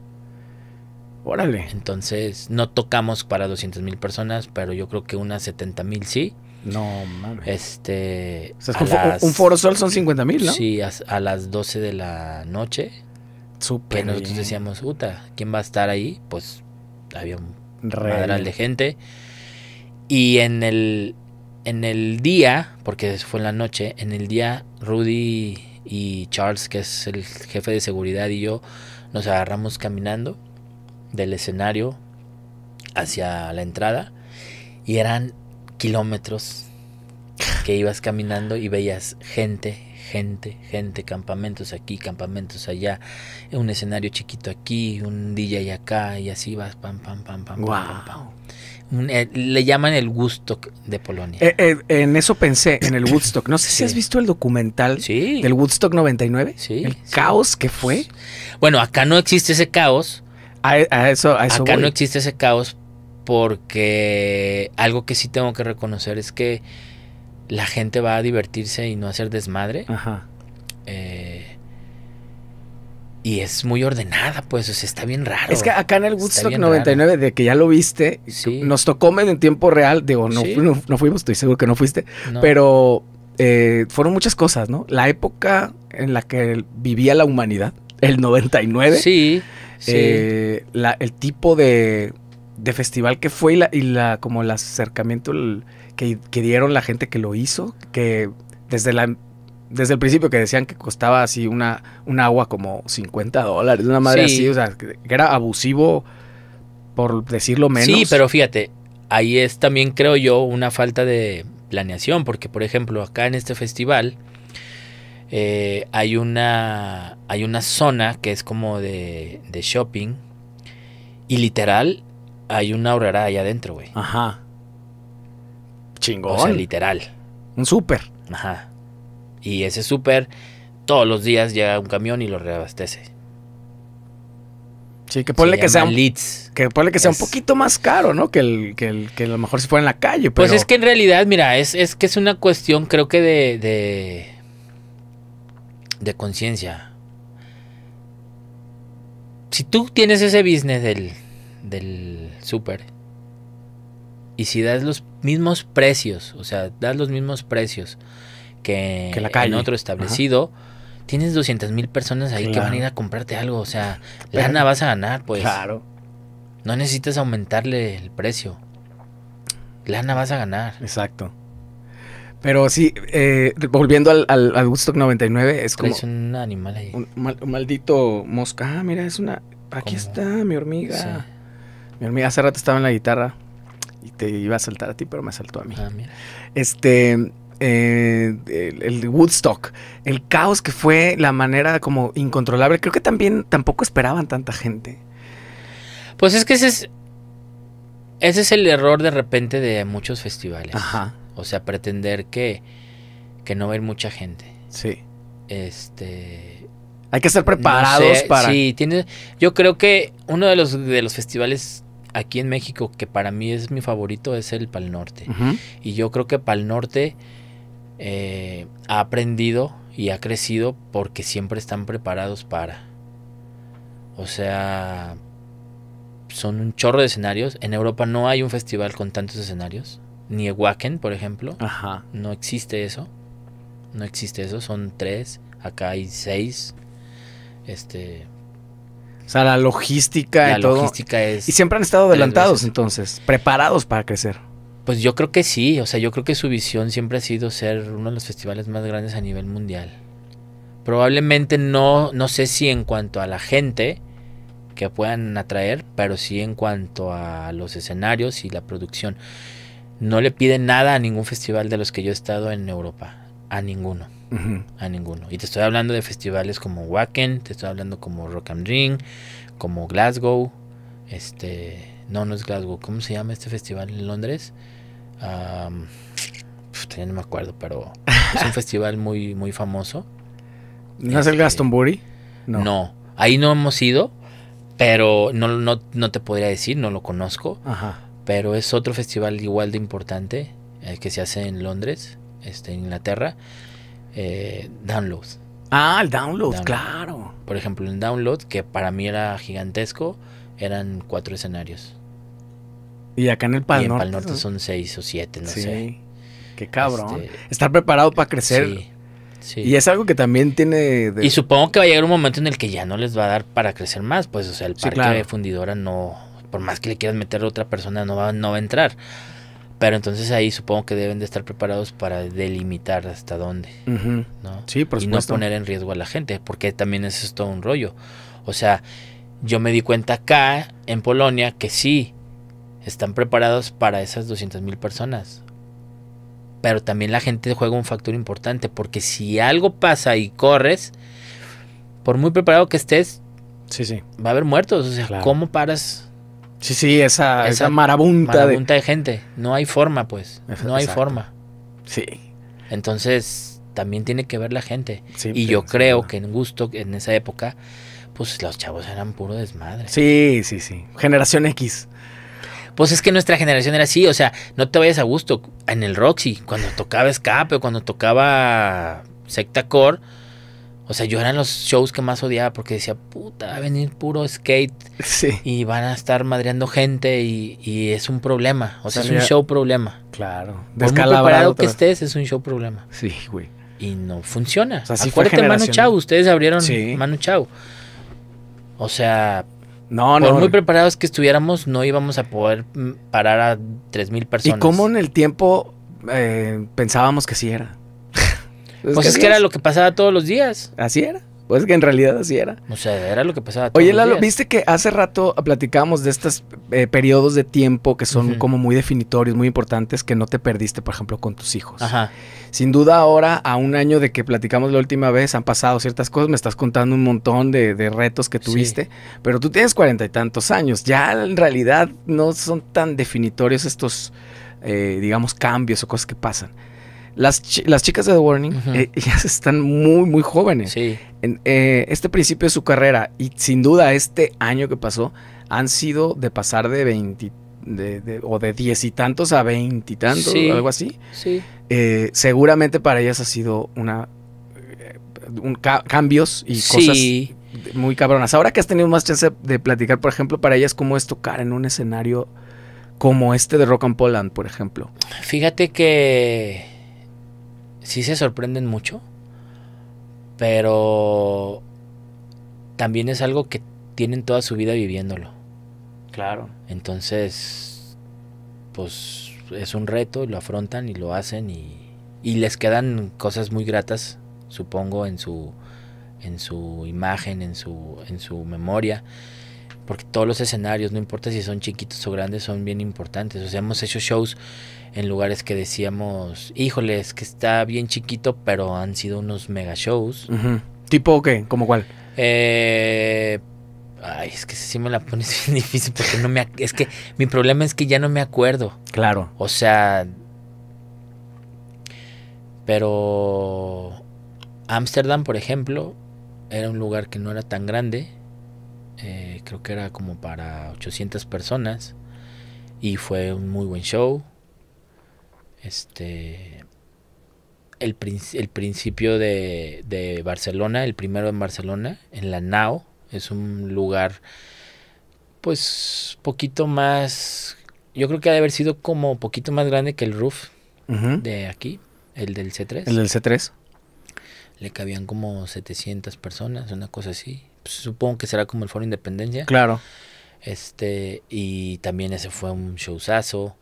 Órale. Entonces, no tocamos para 200 mil personas, pero yo creo que unas 70 mil sí. No mames. Este. un, foro sol son 50 mil, ¿no? Sí, a, las 12 de la noche. Súper. Que nosotros decíamos, puta, ¿quién va a estar ahí? Pues había un Real. de gente. Y en el, en el día, porque fue en la noche, en el día Rudy y Charles, que es el jefe de seguridad, y yo nos agarramos caminando del escenario hacia la entrada. Y eran kilómetros que ibas caminando y veías gente, gente, gente, campamentos aquí, campamentos allá, un escenario chiquito aquí, un DJ acá, y así vas, pam, pam, pam, pam, pam, pam, pam. Eh, le llaman el Woodstock de Polonia. Eh, eh, en eso pensé, en el Woodstock. No sé si has visto el documental del Woodstock 99. El caos que fue. Bueno, acá no existe ese caos. A, eso, acá no existe ese caos porque algo que sí tengo que reconocer es que la gente va a divertirse y no hacer desmadre. Ajá. Y es muy ordenada, pues, o sea, está bien raro. Es que acá en el Woodstock 99, de que ya lo viste, nos tocó en tiempo real, digo, no, no, fuimos, estoy seguro que no fuiste, pero eh, fueron muchas cosas, ¿no? La época en la que vivía la humanidad, el 99. Sí, sí. Eh, la, el tipo de, festival que fue y, la, y la como el acercamiento que dieron la gente que lo hizo, que desde la desde el principio que decían que costaba así una, un agua como 50 dólares, una madre así, o sea, que era abusivo por decirlo menos. Sí, pero fíjate, ahí es también creo yo una falta de planeación, porque por ejemplo acá en este festival eh, hay, una, hay una zona que es como de, de shopping y literal hay una aurora allá adentro, güey. Ajá. Chingón. O sea, literal. Un súper. Ajá. Y ese súper todos los días llega un camión y lo reabastece. Sí, que ponle que sea un, leads que pone que sea un poquito más caro, ¿no? Que el, que a lo mejor se fuera en la calle. Pues pero... Pues es que en realidad, mira, es, que es una cuestión, creo que de de, de conciencia. Si tú tienes ese business del del súper y si das los mismos precios, o sea, das los mismos precios que, en otro establecido. Tienes 200 mil personas ahí que van a ir a comprarte algo. O sea, lana vas a ganar, pues. Claro. No necesitas aumentarle el precio. Lana vas a ganar. Exacto. Pero sí, eh, volviendo al, al, Woodstock 99, es como. Es un animal ahí. Un, maldito mosca. Ah, mira, es una. Aquí está mi hormiga. Mi hormiga hace rato estaba en la guitarra y te iba a saltar a ti, pero me saltó a mí. Ah, mira. Este. Eh, el, Woodstock, el caos que fue la manera como incontrolable, creo que también tampoco esperaban tanta gente. Pues es que ese es, ese es el error de repente de muchos festivales. O sea, pretender que, que no va mucha gente. Sí. Este. Hay que estar preparados para. Sí, Yo creo que uno de los, de los festivales aquí en México que para mí es mi favorito es el Pal Norte. Y yo creo que Pal Norte eh, ha aprendido y ha crecido porque siempre están preparados para. O sea, son un chorro de escenarios. En Europa no hay un festival con tantos escenarios. Ni Wacken, por ejemplo. Ajá. No existe eso. No existe eso. Son tres. Acá hay seis. Este. O sea, la logística y todo. Y siempre han estado adelantados, entonces. Preparados para crecer. Pues yo creo que sí, o sea, yo creo que su visión siempre ha sido ser uno de los festivales más grandes a nivel mundial. Probablemente no, no sé si en cuanto a la gente que puedan atraer, pero sí en cuanto a los escenarios y la producción. No le piden nada a ningún festival de los que yo he estado en Europa, a ninguno. A ninguno. Y te estoy hablando de festivales como Wacken, te estoy hablando como Rock and Ring, como Glasgow, este, no, no es Glasgow, ¿cómo se llama este festival en Londres? no me acuerdo, pero es un festival muy, muy famoso. ¿No es el este, Gastonbury? No. no. ahí no hemos ido, pero no, no, te podría decir, no lo conozco. Ajá. Pero es otro festival igual de importante, eh, que se hace en Londres, este, en Inglaterra. Eh, downloads. Ah, el download, claro. Por ejemplo, el Download, que para mí era gigantesco, eran cuatro escenarios. Y acá en el Pal, y en Norte, Norte. son seis o siete, no sí. sé. Qué cabrón. Estar preparado para crecer. Sí, Y es algo que también tiene. Y supongo que va a llegar un momento en el que ya no les va a dar para crecer más, pues, o sea, el parque de fundidora no. Por más que le quieran meter a otra persona, no va, no va a entrar. Pero entonces ahí supongo que deben de estar preparados para delimitar hasta dónde. ¿no? Sí, por Y no poner en riesgo a la gente, porque también eso es todo un rollo. O sea, yo me di cuenta acá, en Polonia, que sí, están preparados para esas mil personas. Pero también la gente juega un factor importante, porque si algo pasa y corres, por muy preparado que estés, sí, sí. va a haber muertos. O sea, ¿cómo paras? Sí, sí, esa, esa, marabunta, de... gente. No hay forma, pues. No hay forma. Sí. Entonces, también tiene que ver la gente. y yo creo que en gusto, en esa época, pues los chavos eran puro desmadre. Sí, sí, sí. Generación X. Pues es que nuestra generación era así, o sea, no te vayas a gusto. En el Roxy, cuando tocaba Escape o cuando tocaba Secta Core, o sea, yo eran los shows que más odiaba porque decía, puta, va a venir puro skate y van a estar madreando gente y, es un problema. O sea, es un show problema. Claro. Descalabrado. preparado que estés, es un show problema. Sí, güey. Y no funciona. O sea, sí Manu Chao, ustedes abrieron Manu Chao. O sea, no, por... muy preparados que estuviéramos no íbamos a poder mm, parar a 3.000 personas. ¿Y cómo en el tiempo eh, pensábamos que sí era? pues es que era lo que pasaba todos los días. Así era. Pues que en realidad así era. O sea, era lo que pasaba. Oye, Lalo, viste que hace rato platicábamos de estos eh, periodos de tiempo que son como muy definitorios, muy importantes, que no te perdiste, por ejemplo, con tus hijos. Ajá. Sin duda, ahora, a un año de que platicamos la última vez, han pasado ciertas cosas. Me estás contando un montón de, retos que tuviste, pero tú tienes cuarenta y tantos años. Ya en realidad no son tan definitorios estos, eh, digamos, cambios o cosas que pasan. Las, chicas de The Warning, ya eh, están muy, muy jóvenes. Sí. Eh, este principio de su carrera y sin duda este año que pasó han sido de pasar de 20 o de diez y tantos a veintitantos, o algo así. Sí. Eh, seguramente para ellas ha sido una un cambios y cosas muy cabronas. Ahora que has tenido más chance de platicar, por ejemplo, para ellas cómo es tocar en un escenario como este de Rock and Poland, por ejemplo. Fíjate que sí se sorprenden mucho, pero también es algo que tienen toda su vida viviéndolo. Claro. Entonces, pues es un reto, lo afrontan y lo hacen y, y les quedan cosas muy gratas, supongo, en su, en su imagen, en su, en su memoria. Porque todos los escenarios, no importa si son chiquitos o grandes, son bien importantes. O sea, hemos hecho shows en lugares que decíamos, híjoles, que está bien chiquito, pero han sido unos mega shows. ¿Tipo qué? ¿Cómo cuál? Eh, ay, es que si me la pones bien difícil porque no me... Es que mi problema es que ya no me acuerdo. Claro. O sea... Pero... Ámsterdam, por ejemplo, era un lugar que no era tan grande. Eh, creo que era como para 800 personas. Y fue un muy buen show este el, principio de, Barcelona, el primero en Barcelona, en la Nao. Es un lugar, pues, poquito más. Yo creo que ha de haber sido como poquito más grande que el roof de aquí, el del C3. El del C3. Le cabían como 700 personas, una cosa así. Pues, supongo que será como el Foro Independencia. Claro. Este, y también ese fue un showzazo.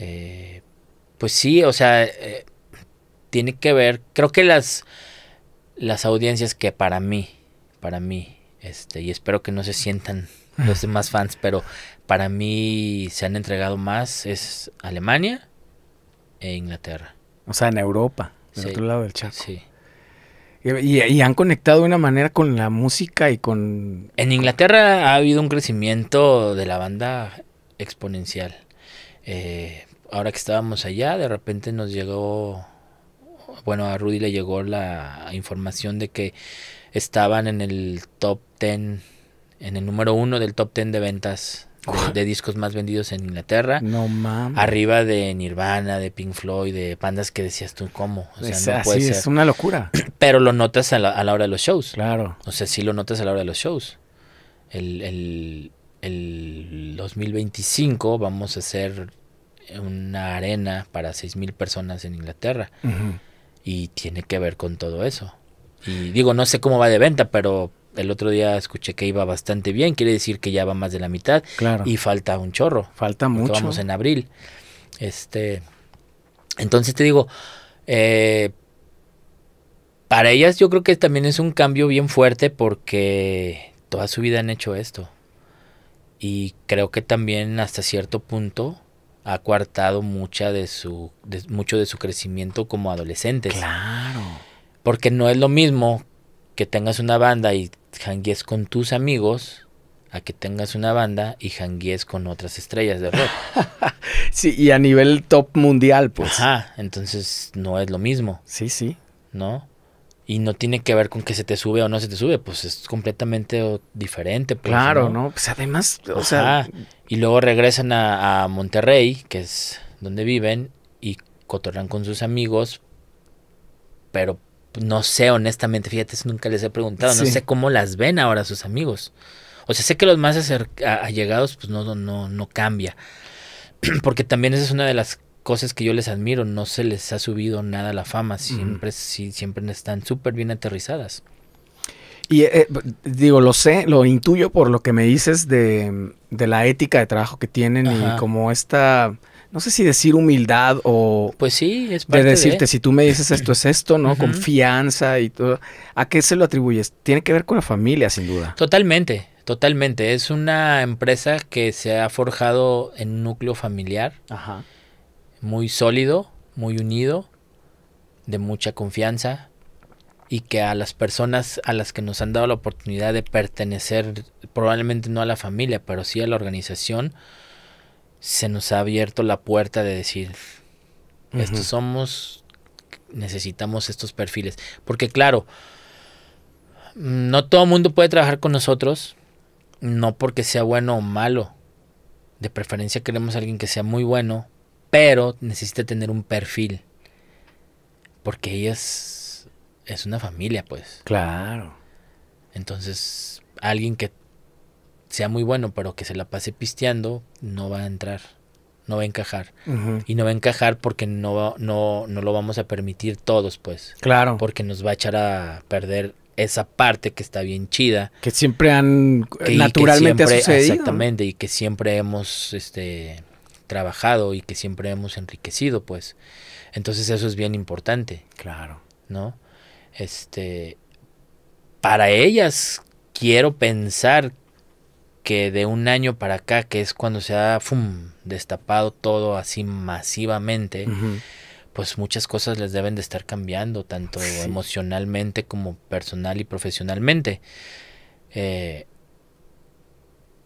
Eh, pues sí, o sea, eh, tiene que ver, creo que las, las audiencias que para mí, para mí, este, y espero que no se sientan los demás fans, pero para mí se han entregado más es Alemania e Inglaterra. O sea, en Europa, del otro lado del Chaco. Sí. Y, y, han conectado de una manera con la música y con... En Inglaterra ha habido un crecimiento de la banda exponencial. Eh, ahora que estábamos allá, de repente nos llegó, bueno, a Rudy le llegó la información de que estaban en el top 10, en el número uno del top 10 de ventas de, discos más vendidos en Inglaterra. No mames. Arriba de Nirvana, de Pink Floyd, de pandas que decías tú, ¿cómo? O sea, es, es una locura. Pero lo notas a la, hora de los shows. Claro. O sea, sí lo notas a la hora de los shows. El, el, el 2025 vamos a hacer una arena para 6.000 personas en Inglaterra. Y tiene que ver con todo eso. Y digo, no sé cómo va de venta, pero el otro día escuché que iba bastante bien. Quiere decir que ya va más de la mitad. Claro. Y falta un chorro. Falta mucho. Vamos en abril. Este. Entonces te digo, eh, para ellas yo creo que también es un cambio bien fuerte porque toda su vida han hecho esto. Y creo que también hasta cierto punto ha coartado mucha de su, mucho de su crecimiento como adolescentes. Claro. Porque no es lo mismo que tengas una banda y janguees con tus amigos a que tengas una banda y janguees con otras estrellas de rock. sí, y a nivel top mundial, pues. Ajá, entonces no es lo mismo. Sí, sí. ¿No? Y no tiene que ver con que se te sube o no se te sube, pues es completamente diferente. Pues, claro, ¿no? Pues además, o sea... Y luego regresan a, Monterrey, que es donde viven, y cotorran con sus amigos, pero no sé, honestamente, fíjate, nunca les he preguntado, no sé cómo las ven ahora sus amigos. O sea, sé que los más allegados, pues no, no, no cambia. Porque también esa es una de las cosas que yo les admiro, no se les ha subido nada la fama, siempre, siempre están súper bien aterrizadas. Y eh, eh, digo, lo sé, lo intuyo por lo que me dices de, la ética de trabajo que tienen y como esta, no sé si decir humildad o... Pues sí, es parte de... decirte, si tú me dices esto es esto, ¿no? Confianza y todo. ¿A qué se lo atribuyes? Tiene que ver con la familia, sin duda. Totalmente, totalmente. Es una empresa que se ha forjado en núcleo familiar. Ajá muy sólido, muy unido, de mucha confianza y que a las personas a las que nos han dado la oportunidad de pertenecer, probablemente no a la familia, pero sí a la organización, se nos ha abierto la puerta de decir, estos somos, necesitamos estos perfiles. Porque claro, no todo el mundo puede trabajar con nosotros, no porque sea bueno o malo. De preferencia queremos a alguien que sea muy bueno, pero necesita tener un perfil. Porque ella es, una familia, pues. Claro. Entonces, alguien que sea muy bueno, pero que se la pase pisteando, no va a entrar, no va a encajar. Y no va a encajar porque no, no, no lo vamos a permitir todos, pues. Claro. Porque nos va a echar a perder esa parte que está bien chida. Que siempre han naturalmente ha sucedido. Exactamente, y que siempre hemos este, trabajado y que siempre hemos enriquecido, pues. Entonces eso es bien importante. Claro. ¿No? Este, para ellas quiero pensar que de un año para acá, que es cuando se ha destapado todo así masivamente, pues muchas cosas les deben de estar cambiando, tanto emocionalmente como personal y profesionalmente. Eh,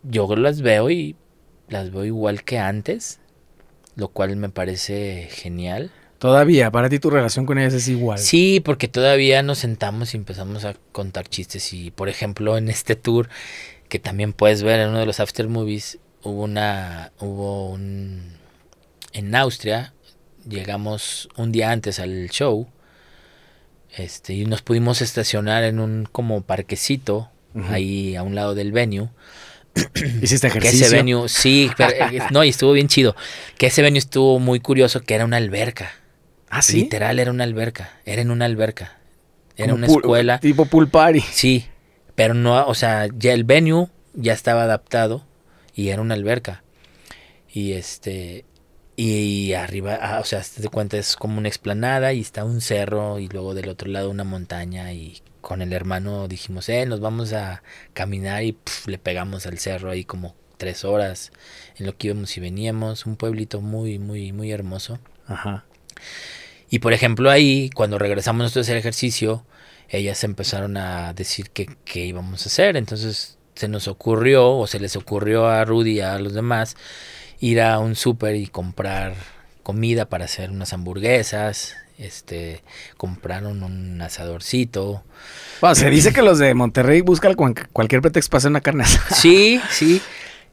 yo las veo y las veo igual que antes, lo cual me parece genial. Todavía, para ti tu relación con ellas es igual. Sí, porque todavía nos sentamos y empezamos a contar chistes. Y por ejemplo, en este tour, que también puedes ver en uno de los after movies, hubo una. hubo un. En Austria, llegamos un día antes al show. Este, y nos pudimos estacionar en un como parquecito, ahí a un lado del venue. ¿Hiciste ejercicio? Que ese venue, sí, pero, eh, no, y estuvo bien chido. Que ese venue estuvo muy curioso, que era una alberca. ¿Ah, sí? Literal, era una alberca. Era en una alberca. Era una escuela. Tipo pool Sí, pero no, o sea, ya el venue ya estaba adaptado y era una alberca. Y este, y arriba, ah, o sea, te cuenta, es como una explanada y está un cerro y luego del otro lado una montaña y con el hermano dijimos, eh, nos vamos a caminar y le pegamos al cerro ahí como tres horas en lo que íbamos y veníamos, un pueblito muy, muy, muy hermoso. Ajá. Y por ejemplo ahí, cuando regresamos nosotros a ejercicio, ellas empezaron a decir qué qué íbamos a hacer, entonces se nos ocurrió o se les ocurrió a Rudy y a los demás ir a un súper y comprar comida para hacer unas hamburguesas, este, compraron un asadorcito. se dice que los de Monterrey buscan cualquier pretexto para hacer una carne asada. Sí, sí.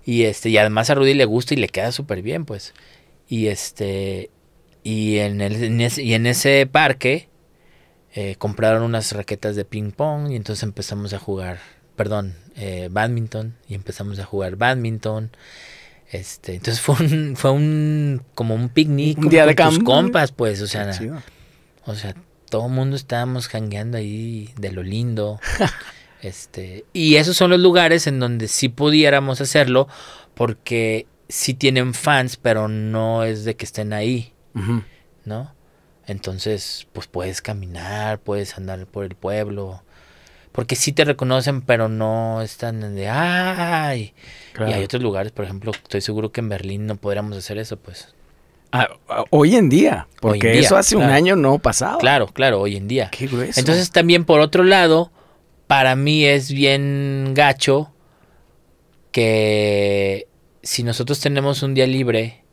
Y este, y además a Rudy le gusta y le queda súper bien, pues. Y este, y en, el, ese, y en ese parque eh, compraron unas raquetas de ping pong y entonces empezamos a jugar, perdón, eh, badminton y empezamos a jugar badminton este, entonces fue un, fue un, como un picnic con de tus compas, pues, o sea, o sea, todo el mundo estábamos jangueando ahí de lo lindo. este, y esos son los lugares en donde sí pudiéramos hacerlo, porque sí tienen fans, pero no es de que estén ahí, ¿no? Entonces, pues puedes caminar, puedes andar por el pueblo, porque sí te reconocen, pero no están de ay. Y hay otros lugares, por ejemplo, estoy seguro que en Berlín no podríamos hacer eso, pues. Ah, ah, hoy en día, porque eso hace un año no pasado. Claro, claro, hoy en día. Qué grueso. Entonces también por otro lado, para mí es bien gacho que si nosotros tenemos un día libre,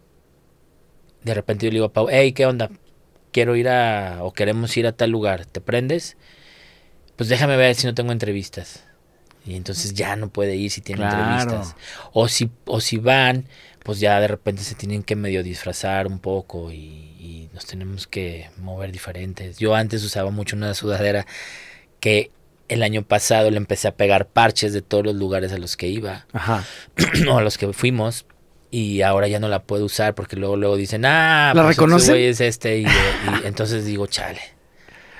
de repente yo le digo a Pau, hey, ¿qué onda? Quiero ir a, o queremos ir a tal lugar, ¿te prendes? pues déjame ver si no tengo entrevistas. Y entonces ya no puede ir si tiene entrevistas. O si, o si van, pues ya de repente se tienen que medio disfrazar un poco y, nos tenemos que mover diferentes. Yo antes usaba mucho una sudadera que el año pasado le empecé a pegar parches de todos los lugares a los que iba Ajá. o a los que fuimos y ahora ya no la puedo usar porque luego luego dicen ah la pues este reconoce es este y entonces digo chale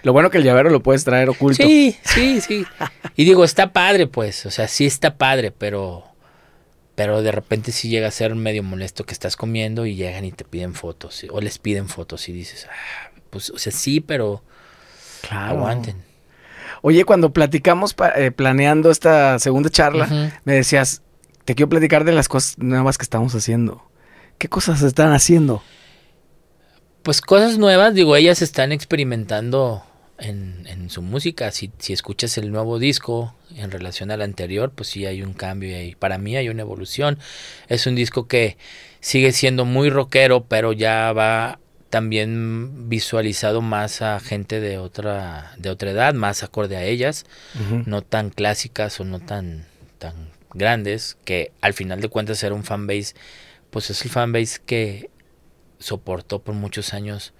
lo bueno que el llavero lo puedes traer oculto. Sí, sí, sí. Y digo, está padre, pues. O sea, sí está padre, pero. Pero de repente sí llega a ser medio molesto que estás comiendo y llegan y te piden fotos. O les piden fotos y dices, ah, pues, o sea, sí, pero. Claro. Aguanten. Oye, cuando platicamos eh, planeando esta segunda charla, me decías, te quiero platicar de las cosas nuevas que estamos haciendo. ¿Qué cosas están haciendo? Pues cosas nuevas, digo, ellas están experimentando en, su música. Si, escuchas el nuevo disco en relación al anterior, pues sí hay un cambio y para mí hay una evolución. Es un disco que sigue siendo muy rockero, pero ya va también visualizado más a gente de otra de otra edad, más acorde a ellas, no tan clásicas o no tan tan grandes, que al final de cuentas era un fanbase, pues es el fanbase que soportó por muchos años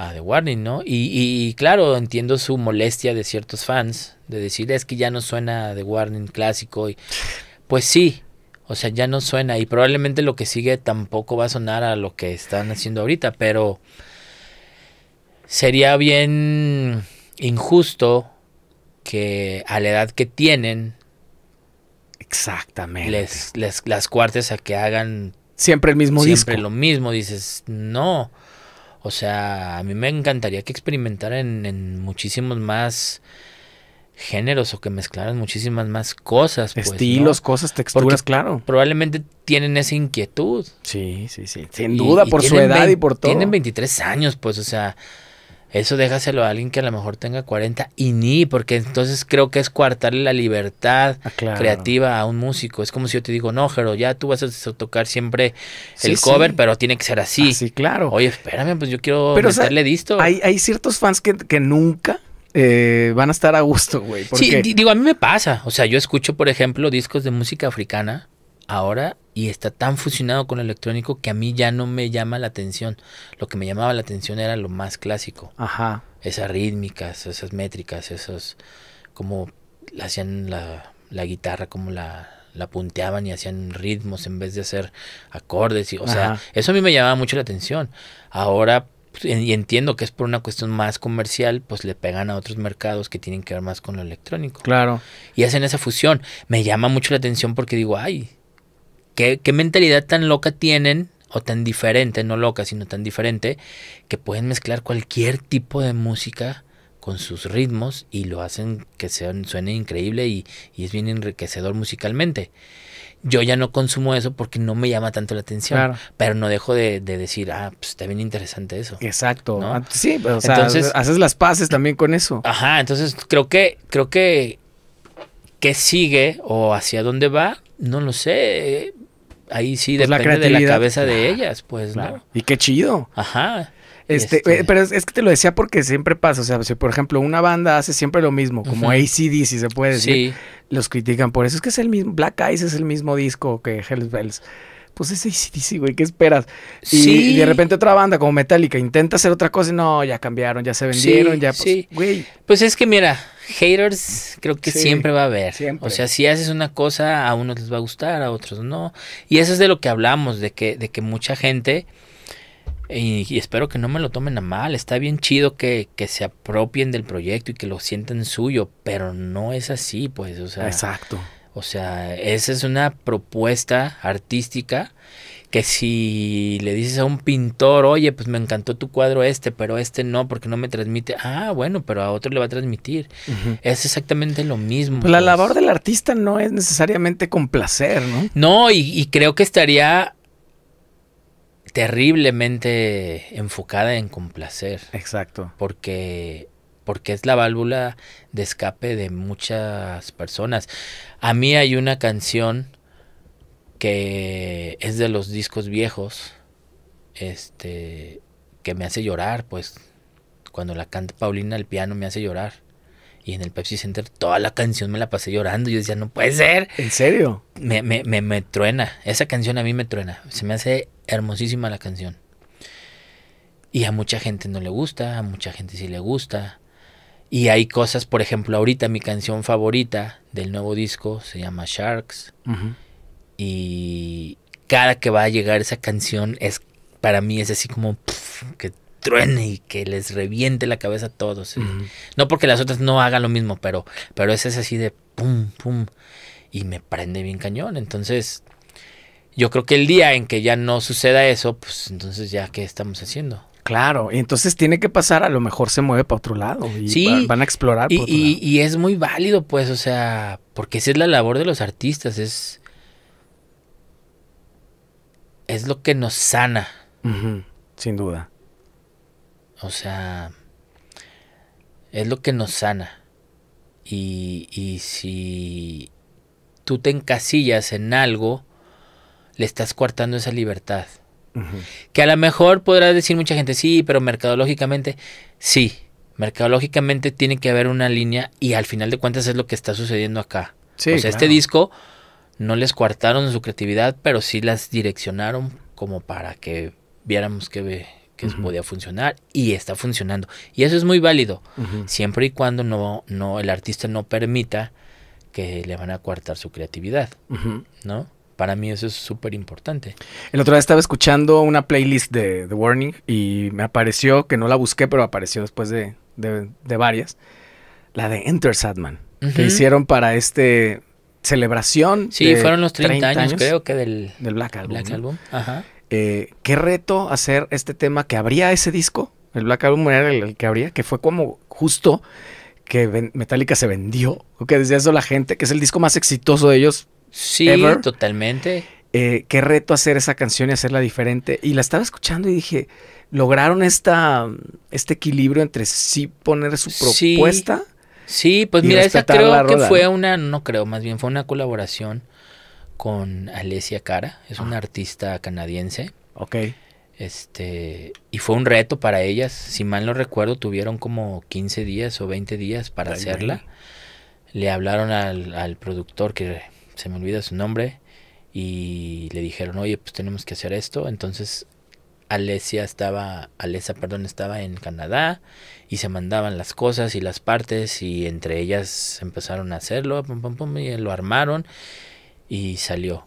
a The Warning, ¿no? Y, claro, entiendo su molestia de ciertos fans de decir es que ya no suena The Warning clásico. Y, pues sí, o sea, ya no suena y probablemente lo que sigue tampoco va a sonar a lo que están haciendo ahorita, pero sería bien injusto que a la edad que tienen. Exactamente. Les, las cuartes a que hagan. Siempre el mismo Siempre lo mismo. Dices, no. O sea, a mí me encantaría que experimentaran en, muchísimos más géneros o que mezclaran muchísimas más cosas. Pues, Estilos, cosas, texturas, claro. Probablemente tienen esa inquietud. Sí, sí, sí. Sin duda, por su edad y por todo. Tienen 23 años, pues, o sea, eso déjaselo a alguien que a lo mejor tenga 40 y ni, porque entonces creo que es coartarle la libertad ah, creativa a un músico. Es como si yo te digo, no, Jero, ya tú vas a tocar siempre el cover, pero tiene que ser así. Ah, sí, claro. Oye, espérame, pues yo quiero pero, meterle Hay, hay ciertos fans que, nunca eh, van a estar a gusto, güey. Sí, digo, a mí me pasa. O sea, yo escucho, por ejemplo, discos de música africana ahora y está tan fusionado con el electrónico que a mí ya no me llama la atención. Lo que me llamaba la atención era lo más clásico. Ajá. Esas rítmicas, esas métricas, esos como hacían la, guitarra, como la, punteaban y hacían ritmos en vez de hacer acordes. Y, o sea, eso a mí me llamaba mucho la atención. Ahora, pues, y entiendo que es por una cuestión más comercial, pues le pegan a otros mercados que tienen que ver más con lo electrónico. Claro. Y hacen esa fusión. Me llama mucho la atención porque digo, ay, ¿Qué, mentalidad tan loca tienen o tan diferente, no loca, sino tan diferente, que pueden mezclar cualquier tipo de música con sus ritmos y lo hacen que suene increíble y, es bien enriquecedor musicalmente. Yo ya no consumo eso porque no me llama tanto la atención, pero no dejo de, decir, ah, pues está bien interesante eso. Exacto. Sí, haces las paces también con eso. Ajá, entonces creo que, creo que ¿Qué sigue o hacia dónde va? No lo sé. Ahí sí pues depende de la cabeza de ellas, pues, claro. Y qué chido. Ajá. Este, este eh, Pero es, que te lo decía porque siempre pasa. O sea, por ejemplo una banda hace siempre lo mismo, como ACD, si se puede decir, los critican por eso. Es que es el mismo, Black Eyes es el mismo disco que Hell's Bells pues es ACDC, güey, ¿qué esperas? Y, de repente otra banda como Metallica intenta hacer otra cosa y no, ya cambiaron, ya se vendieron, ya pues, sí. güey. Pues es que mira, haters creo que siempre va a haber. O sea, si haces una cosa, a unos les va a gustar, a otros no. Y eso es de lo que hablamos, de que, de que mucha gente... Y, espero que no me lo tomen a mal. Está bien chido que, que, se apropien del proyecto y que lo sientan suyo, pero no es así, pues, o sea. Exacto. O sea, esa es una propuesta artística que si le dices a un pintor, oye, pues me encantó tu cuadro este, pero este no, porque no me transmite, ah, bueno, pero a otro le va a transmitir. Es exactamente lo mismo. Pues la pues. labor del artista no es necesariamente complacer, ¿no? No, y, y creo que estaría terriblemente enfocada en complacer. Exacto. Porque porque es la válvula de escape de muchas personas. A mí hay una canción que es de los discos viejos, este, que me hace llorar, pues cuando la canta Paulina al piano me hace llorar. Y en el Pepsi Center toda la canción me la pasé llorando. Yo decía, no puede ser. ¿En serio? Me, me, me, me truena. Esa canción a mí me truena. Se me hace hermosísima la canción. Y a mucha gente no le gusta, a mucha gente sí le gusta. Y hay cosas, por ejemplo, ahorita mi canción favorita del nuevo disco se llama Sharks. Y cada que va a llegar esa canción es para mí es así como que truene y que les reviente la cabeza a todos. ¿eh? No porque las otras no hagan lo mismo, pero, pero ese es así de pum, pum. Y me prende bien cañón. Entonces, yo creo que el día en que ya no suceda eso, pues entonces ya, ¿qué estamos haciendo? Claro, y entonces tiene que pasar, a lo mejor se mueve para otro lado y sí, van a explorar. y, es muy válido, pues, o sea, porque esa es la labor de los artistas, es, es lo que nos sana. sin duda. O sea, es lo que nos sana. Y, y si tú te encasillas en algo, le estás cortando esa libertad. Que a lo mejor podrá decir mucha gente, sí, pero mercadológicamente, sí, mercadológicamente tiene que haber una línea y al final de cuentas es lo que está sucediendo acá. o sea, este disco no les coartaron su creatividad, pero sí las direccionaron como para que viéramos que, que podía funcionar y está funcionando. Y eso es muy válido, siempre y cuando no, no, el artista no permita que le van a coartar su creatividad, ¿no? Para mí eso es súper importante. El otro día estaba escuchando una playlist de The Warning y me apareció, que no la busqué, pero apareció después de, varias, la de Enter Sadman, que hicieron para este celebración. Sí, fueron los 30, años, creo que del, del Black Album. Eh, ¿Qué reto hacer este tema que abría ese disco? El Black Album era el, que abría, que fue como justo que Metallica se vendió, o que desde eso la gente, que es el disco más exitoso de ellos, Sí, totalmente. Eh, qué reto hacer esa canción y hacerla diferente. Y la estaba escuchando y dije, lograron esta, este equilibrio entre sí poner su propuesta. Sí, pues mira, esa creo que fue una, no creo, más bien fue una colaboración con Alessia Cara, es una ah. artista canadiense. Ok. Este, y fue un reto para ellas, si mal no recuerdo, tuvieron como 15 días o 20 días para hacerla. Le hablaron al productor que se me olvida su nombre, y le dijeron, oye, pues tenemos que hacer esto. Entonces, Alesia estaba, Alesa, perdón, estaba en Canadá y se mandaban las cosas y las partes y entre ellas empezaron a hacerlo, pum, pum, pum, y lo armaron y salió.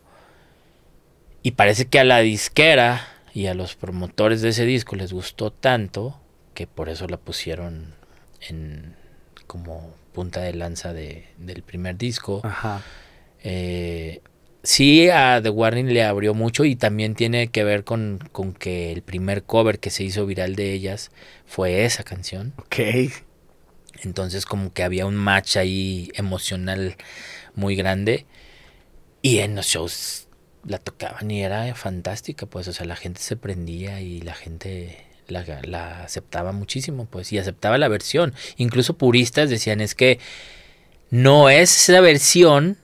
Y parece que a la disquera y a los promotores de ese disco les gustó tanto que por eso la pusieron en como punta de lanza de, del primer disco. Ajá. Eh, sí a The Warning le abrió mucho y también tiene que ver con, que el primer cover que se hizo viral de ellas fue esa canción. Ok. Entonces como que había un match ahí emocional muy grande y en los shows la tocaban y era fantástica, pues, o sea, la gente se prendía y la gente la, aceptaba muchísimo, pues, y aceptaba la versión. Incluso puristas decían es que no es esa versión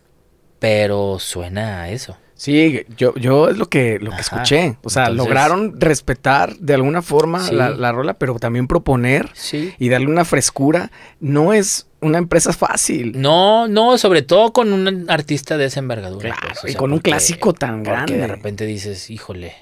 pero suena a eso. Sí, yo, yo es lo que, lo que escuché. O sea, lograron respetar de alguna forma la, rola, pero también proponer y darle una frescura. No es una empresa fácil. No, no, sobre todo con un artista de esa envergadura. Pues, y con un clásico tan grande. de repente dices, híjole,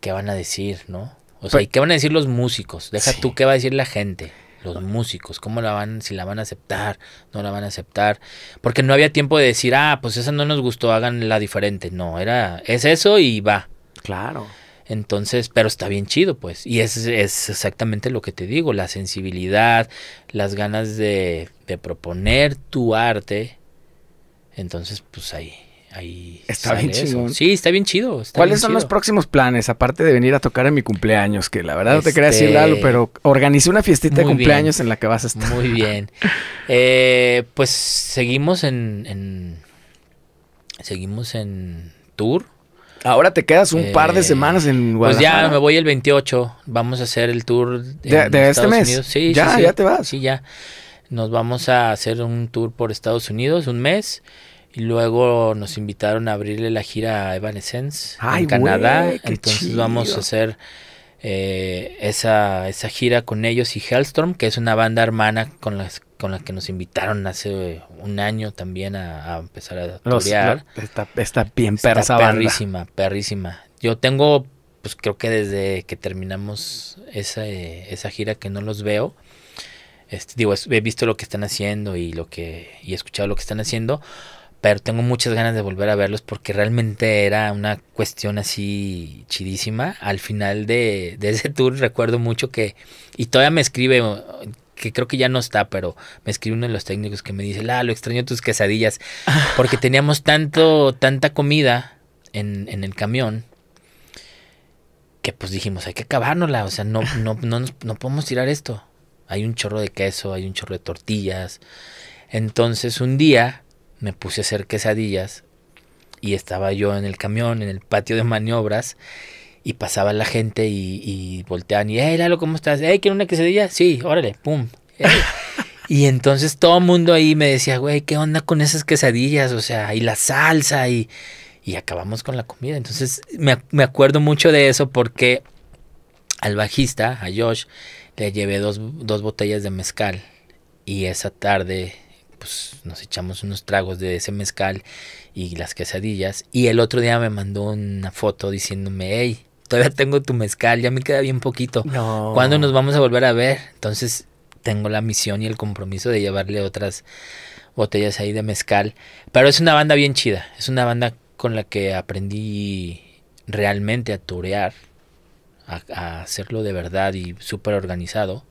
¿qué van a decir, no? O sea, pues qué van a decir los músicos? Deja tú qué va a decir la gente los músicos, cómo la van, si la van a aceptar, no la van a aceptar, porque no había tiempo de decir, ah, pues esa no nos gustó, hagan la diferente, no, era, es eso y va. Claro. Entonces, pero está bien chido, pues, y es, es exactamente lo que te digo, la sensibilidad, las ganas de proponer tu arte, entonces, pues ahí está bien chido. Sí, está bien chido. ¿Cuáles son los próximos planes? Aparte de venir a tocar en mi cumpleaños, que la verdad no te quería decir algo, pero organicé una fiestita de cumpleaños en la que vas a estar. Muy bien. eh, pues seguimos en, Seguimos en tour. Ahora te quedas un par de eh, semanas en Guadalajara. Pues ya me voy el 28. Vamos a hacer el tour. ¿De, este mes? Sí, ya, ya te vas. Sí, ya. Nos vamos a hacer un tour por Estados Unidos, un mes. Y luego nos invitaron a abrirle la gira a Evanescence en Canadá. Entonces vamos a hacer eh, esa, esa gira con ellos y Hellstorm, que es una banda hermana con las con la que nos invitaron hace un año también a, empezar a torear. está, bien perra esa perrísima, perrísima. Yo tengo, pues creo que desde que terminamos esa, esa gira que no los veo. Este, digo, he visto lo que están haciendo y lo que y he escuchado lo que están haciendo, pero tengo muchas ganas de volver a verlos porque realmente era una cuestión así chidísima. Al final de, ese tour recuerdo mucho que, y todavía me escribe, que creo que ya no está, pero me escribe uno de los técnicos que me dice, la, lo extraño tus quesadillas, porque teníamos tanto, tanta comida en, en el camión que pues dijimos, hay que acabárnosla, o sea, no, no, no, no podemos tirar esto. Hay un chorro de queso, hay un chorro de tortillas. Entonces un día me puse a hacer quesadillas y estaba yo en el camión, en el patio de maniobras y pasaba la gente y, y volteaban y, hey, Lalo, ¿cómo estás? Hey, quiero una quesadilla? Sí, órale, pum. y entonces todo el mundo ahí me decía, güey, ¿qué onda con esas quesadillas? O sea, y la salsa y, acabamos con la comida. Entonces me, acuerdo mucho de eso porque al bajista, a Josh, le llevé dos, dos botellas de mezcal y esa tarde pues nos echamos unos tragos de ese mezcal y las quesadillas. Y el otro día me mandó una foto diciéndome, hey, todavía tengo tu mezcal, ya me queda bien poquito. ¿Cuándo nos vamos a volver a ver? Entonces tengo la misión y el compromiso de llevarle otras botellas ahí de mezcal. Pero es una banda bien chida, es una banda con la que aprendí realmente a turear, a, hacerlo de verdad y súper organizado.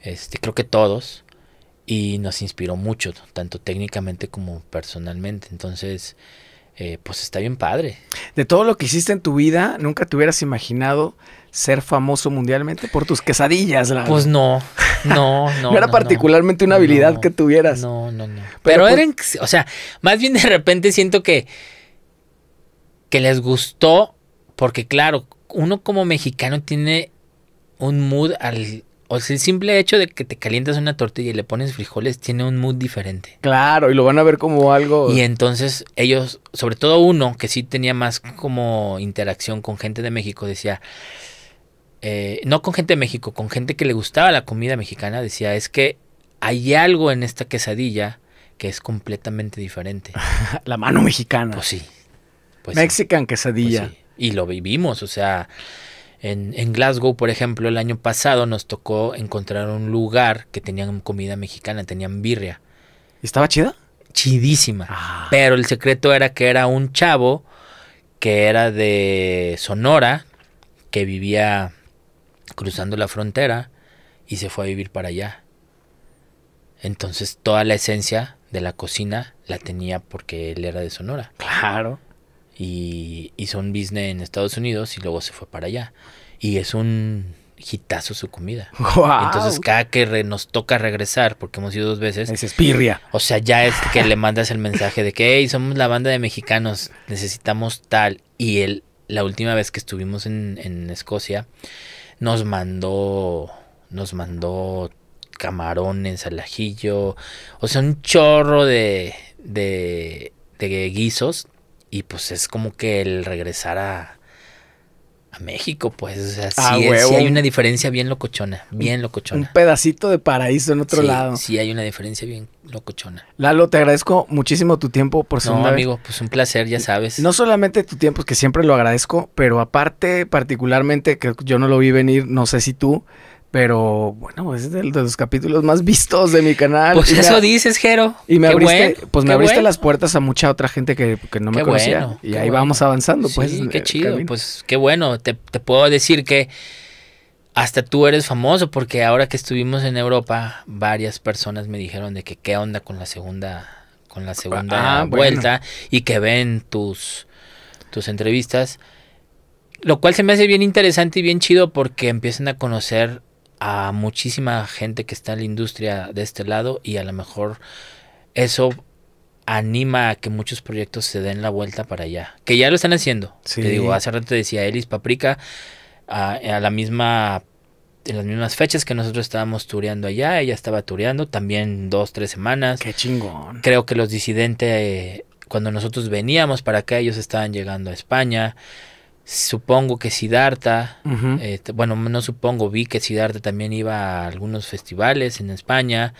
Este, creo que todos y nos inspiró mucho, tanto técnicamente como personalmente. Entonces, eh, pues está bien padre. De todo lo que hiciste en tu vida, ¿nunca te hubieras imaginado ser famoso mundialmente por tus quesadillas? pues no, no, no. no era particularmente una habilidad que tuvieras. No, no, no. Pero, pues eran, o sea, más bien de repente siento que, que les gustó, porque claro, uno como mexicano tiene un mood al o sea, el simple hecho de que te calientas una tortilla y le pones frijoles tiene un mood diferente. Claro, y lo van a ver como algo. Y entonces ellos, sobre todo uno que sí tenía más como interacción con gente de México, decía, eh, no con gente de México, con gente que le gustaba la comida mexicana, decía, es que hay algo en esta quesadilla que es completamente diferente. la mano mexicana. Pues sí. Pues Mexican quesadilla. Pues y lo vivimos, o sea, en, Glasgow, por ejemplo, el año pasado nos tocó encontrar un lugar que tenían comida mexicana, tenían birria. ¿Estaba chida? Chidísima. Ah. Pero el secreto era que era un chavo que era de Sonora, que vivía cruzando la frontera y se fue a vivir para allá. Entonces toda la esencia de la cocina la tenía porque él era de Sonora. Claro y hizo un business en Estados Unidos y luego se fue para allá. Y es un hitazo su comida. Entonces, cada que nos toca regresar, porque hemos ido dos veces. Es espirria. O sea, ya es que le mandas el mensaje de que, somos la banda de mexicanos, necesitamos tal. Y él, la última vez que estuvimos en, Escocia, nos mandó, nos mandó camarones al ajillo, o sea, un chorro de, de, de guisos y pues es como que el regresar a, México, pues. O sea, sí, hay una diferencia bien locochona. Bien locochona. Un pedacito de paraíso en otro lado. Sí, hay una diferencia bien locochona. Lalo, te agradezco muchísimo tu tiempo por ser. No, amigo, pues un placer, ya sabes. No solamente tu tiempo, es que siempre lo agradezco, pero aparte, particularmente, que yo no lo vi venir, no sé si tú pero bueno, es de los capítulos más vistos de mi canal. Pues eso dices, Jero. Y me abriste, pues me abriste las puertas a mucha otra gente que, no me conocía. y ahí vamos avanzando, pues. qué chido. Pues qué bueno. Te, puedo decir que hasta tú eres famoso, porque ahora que estuvimos en Europa, varias personas me dijeron de que qué onda con la segunda, con la segunda ah, vuelta, y que ven tus, tus entrevistas. Lo cual se me hace bien interesante y bien chido porque empiezan a conocer a muchísima gente que está en la industria de este lado y a lo mejor eso anima a que muchos proyectos se den la vuelta para allá, que ya lo están haciendo. Sí. Te digo, hace rato decía Elis Paprika, a, la misma en las mismas fechas que nosotros estábamos tureando allá, ella estaba tureando también dos, tres semanas. Qué chingón. Creo que los disidentes, cuando nosotros veníamos para acá, ellos estaban llegando a España. Supongo que Sidarta este, bueno, no supongo, vi que Sidarta también iba a algunos festivales en España.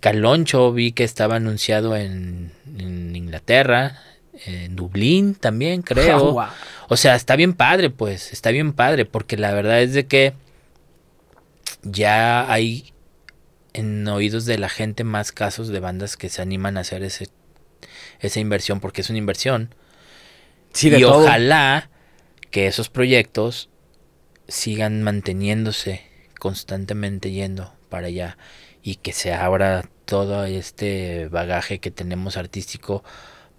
Caloncho vi que estaba anunciado en, en Inglaterra, en Dublín también, creo. O sea, está bien padre, pues, está bien padre, porque la verdad es de que ya hay en oídos de la gente más casos de bandas que se animan a hacer ese, esa inversión, porque es una inversión. y ojalá que esos proyectos sigan manteniéndose constantemente yendo para allá y que se abra todo este bagaje que tenemos artístico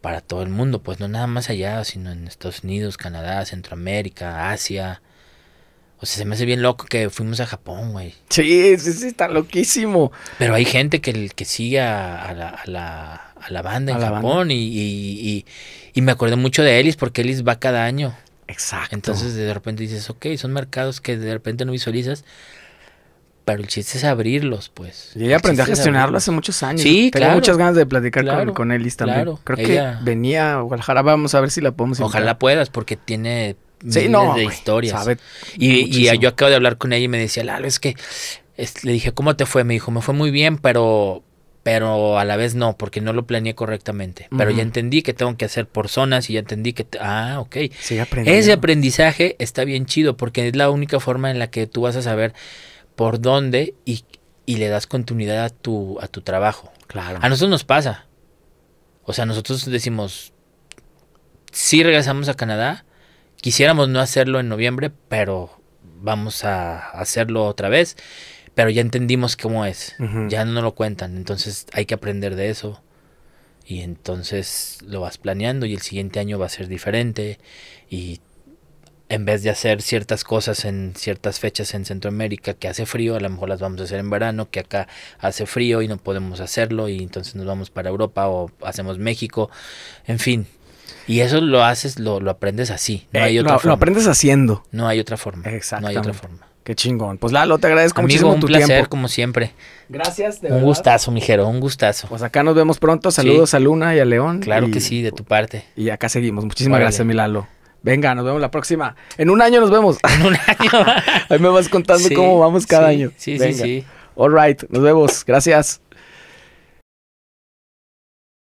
para todo el mundo, pues no nada más allá, sino en Estados Unidos, Canadá, Centroamérica, Asia. O sea, se me hace bien loco que fuimos a Japón, güey. Sí, sí, sí, está loquísimo. Pero hay gente que, que sigue a, la, a, la, a la, banda en Japón Y, y, me acuerdo mucho de Ellis porque Ellis va cada año. Exacto. Entonces de repente dices, ok, son mercados que de repente no visualizas, pero el chiste es abrirlos, pues. Y ella aprendió a gestionarlo hace muchos años. Sí, Tengo muchas ganas de platicar con, él y también. Creo que venía a Guadalajara, vamos a ver si la podemos Ojalá puedas, porque tiene miles sí, de historias. Sabe y, y, yo acabo de hablar con ella y me decía, Lalo, es que le dije, ¿cómo te fue? Me dijo, me fue muy bien, pero pero a la vez no, porque no lo planeé correctamente. Pero ya entendí que tengo que hacer por zonas y ya entendí que... Ah, ok. Ese aprendizaje está bien chido porque es la única forma en la que tú vas a saber por dónde y, le das continuidad a tu, a tu trabajo. Claro. A nosotros nos pasa. O sea, nosotros decimos, si regresamos a Canadá, quisiéramos no hacerlo en noviembre, pero vamos a hacerlo otra vez pero ya entendimos cómo es, ya no lo cuentan, entonces hay que aprender de eso. Y entonces lo vas planeando y el siguiente año va a ser diferente y en vez de hacer ciertas cosas en ciertas fechas en Centroamérica que hace frío, a lo mejor las vamos a hacer en verano, que acá hace frío y no podemos hacerlo y entonces nos vamos para Europa o hacemos México, en fin. Y eso lo haces, lo, aprendes así, no eh, hay otra lo, forma. Lo aprendes haciendo. No hay otra forma. No hay otra forma. Qué chingón. Pues Lalo, te agradezco muchísimo tu placer, tiempo. como siempre. Gracias, Un gustazo, mijero, un gustazo. Pues acá nos vemos pronto. Saludos a Luna y a León. Claro que sí, de tu parte. Y acá seguimos. Muchísimas gracias, mi Lalo. Venga, nos vemos la próxima. En un año nos vemos. En un año. Ahí me vas contando cómo vamos cada año. Sí, sí, sí. All right, nos vemos. Gracias.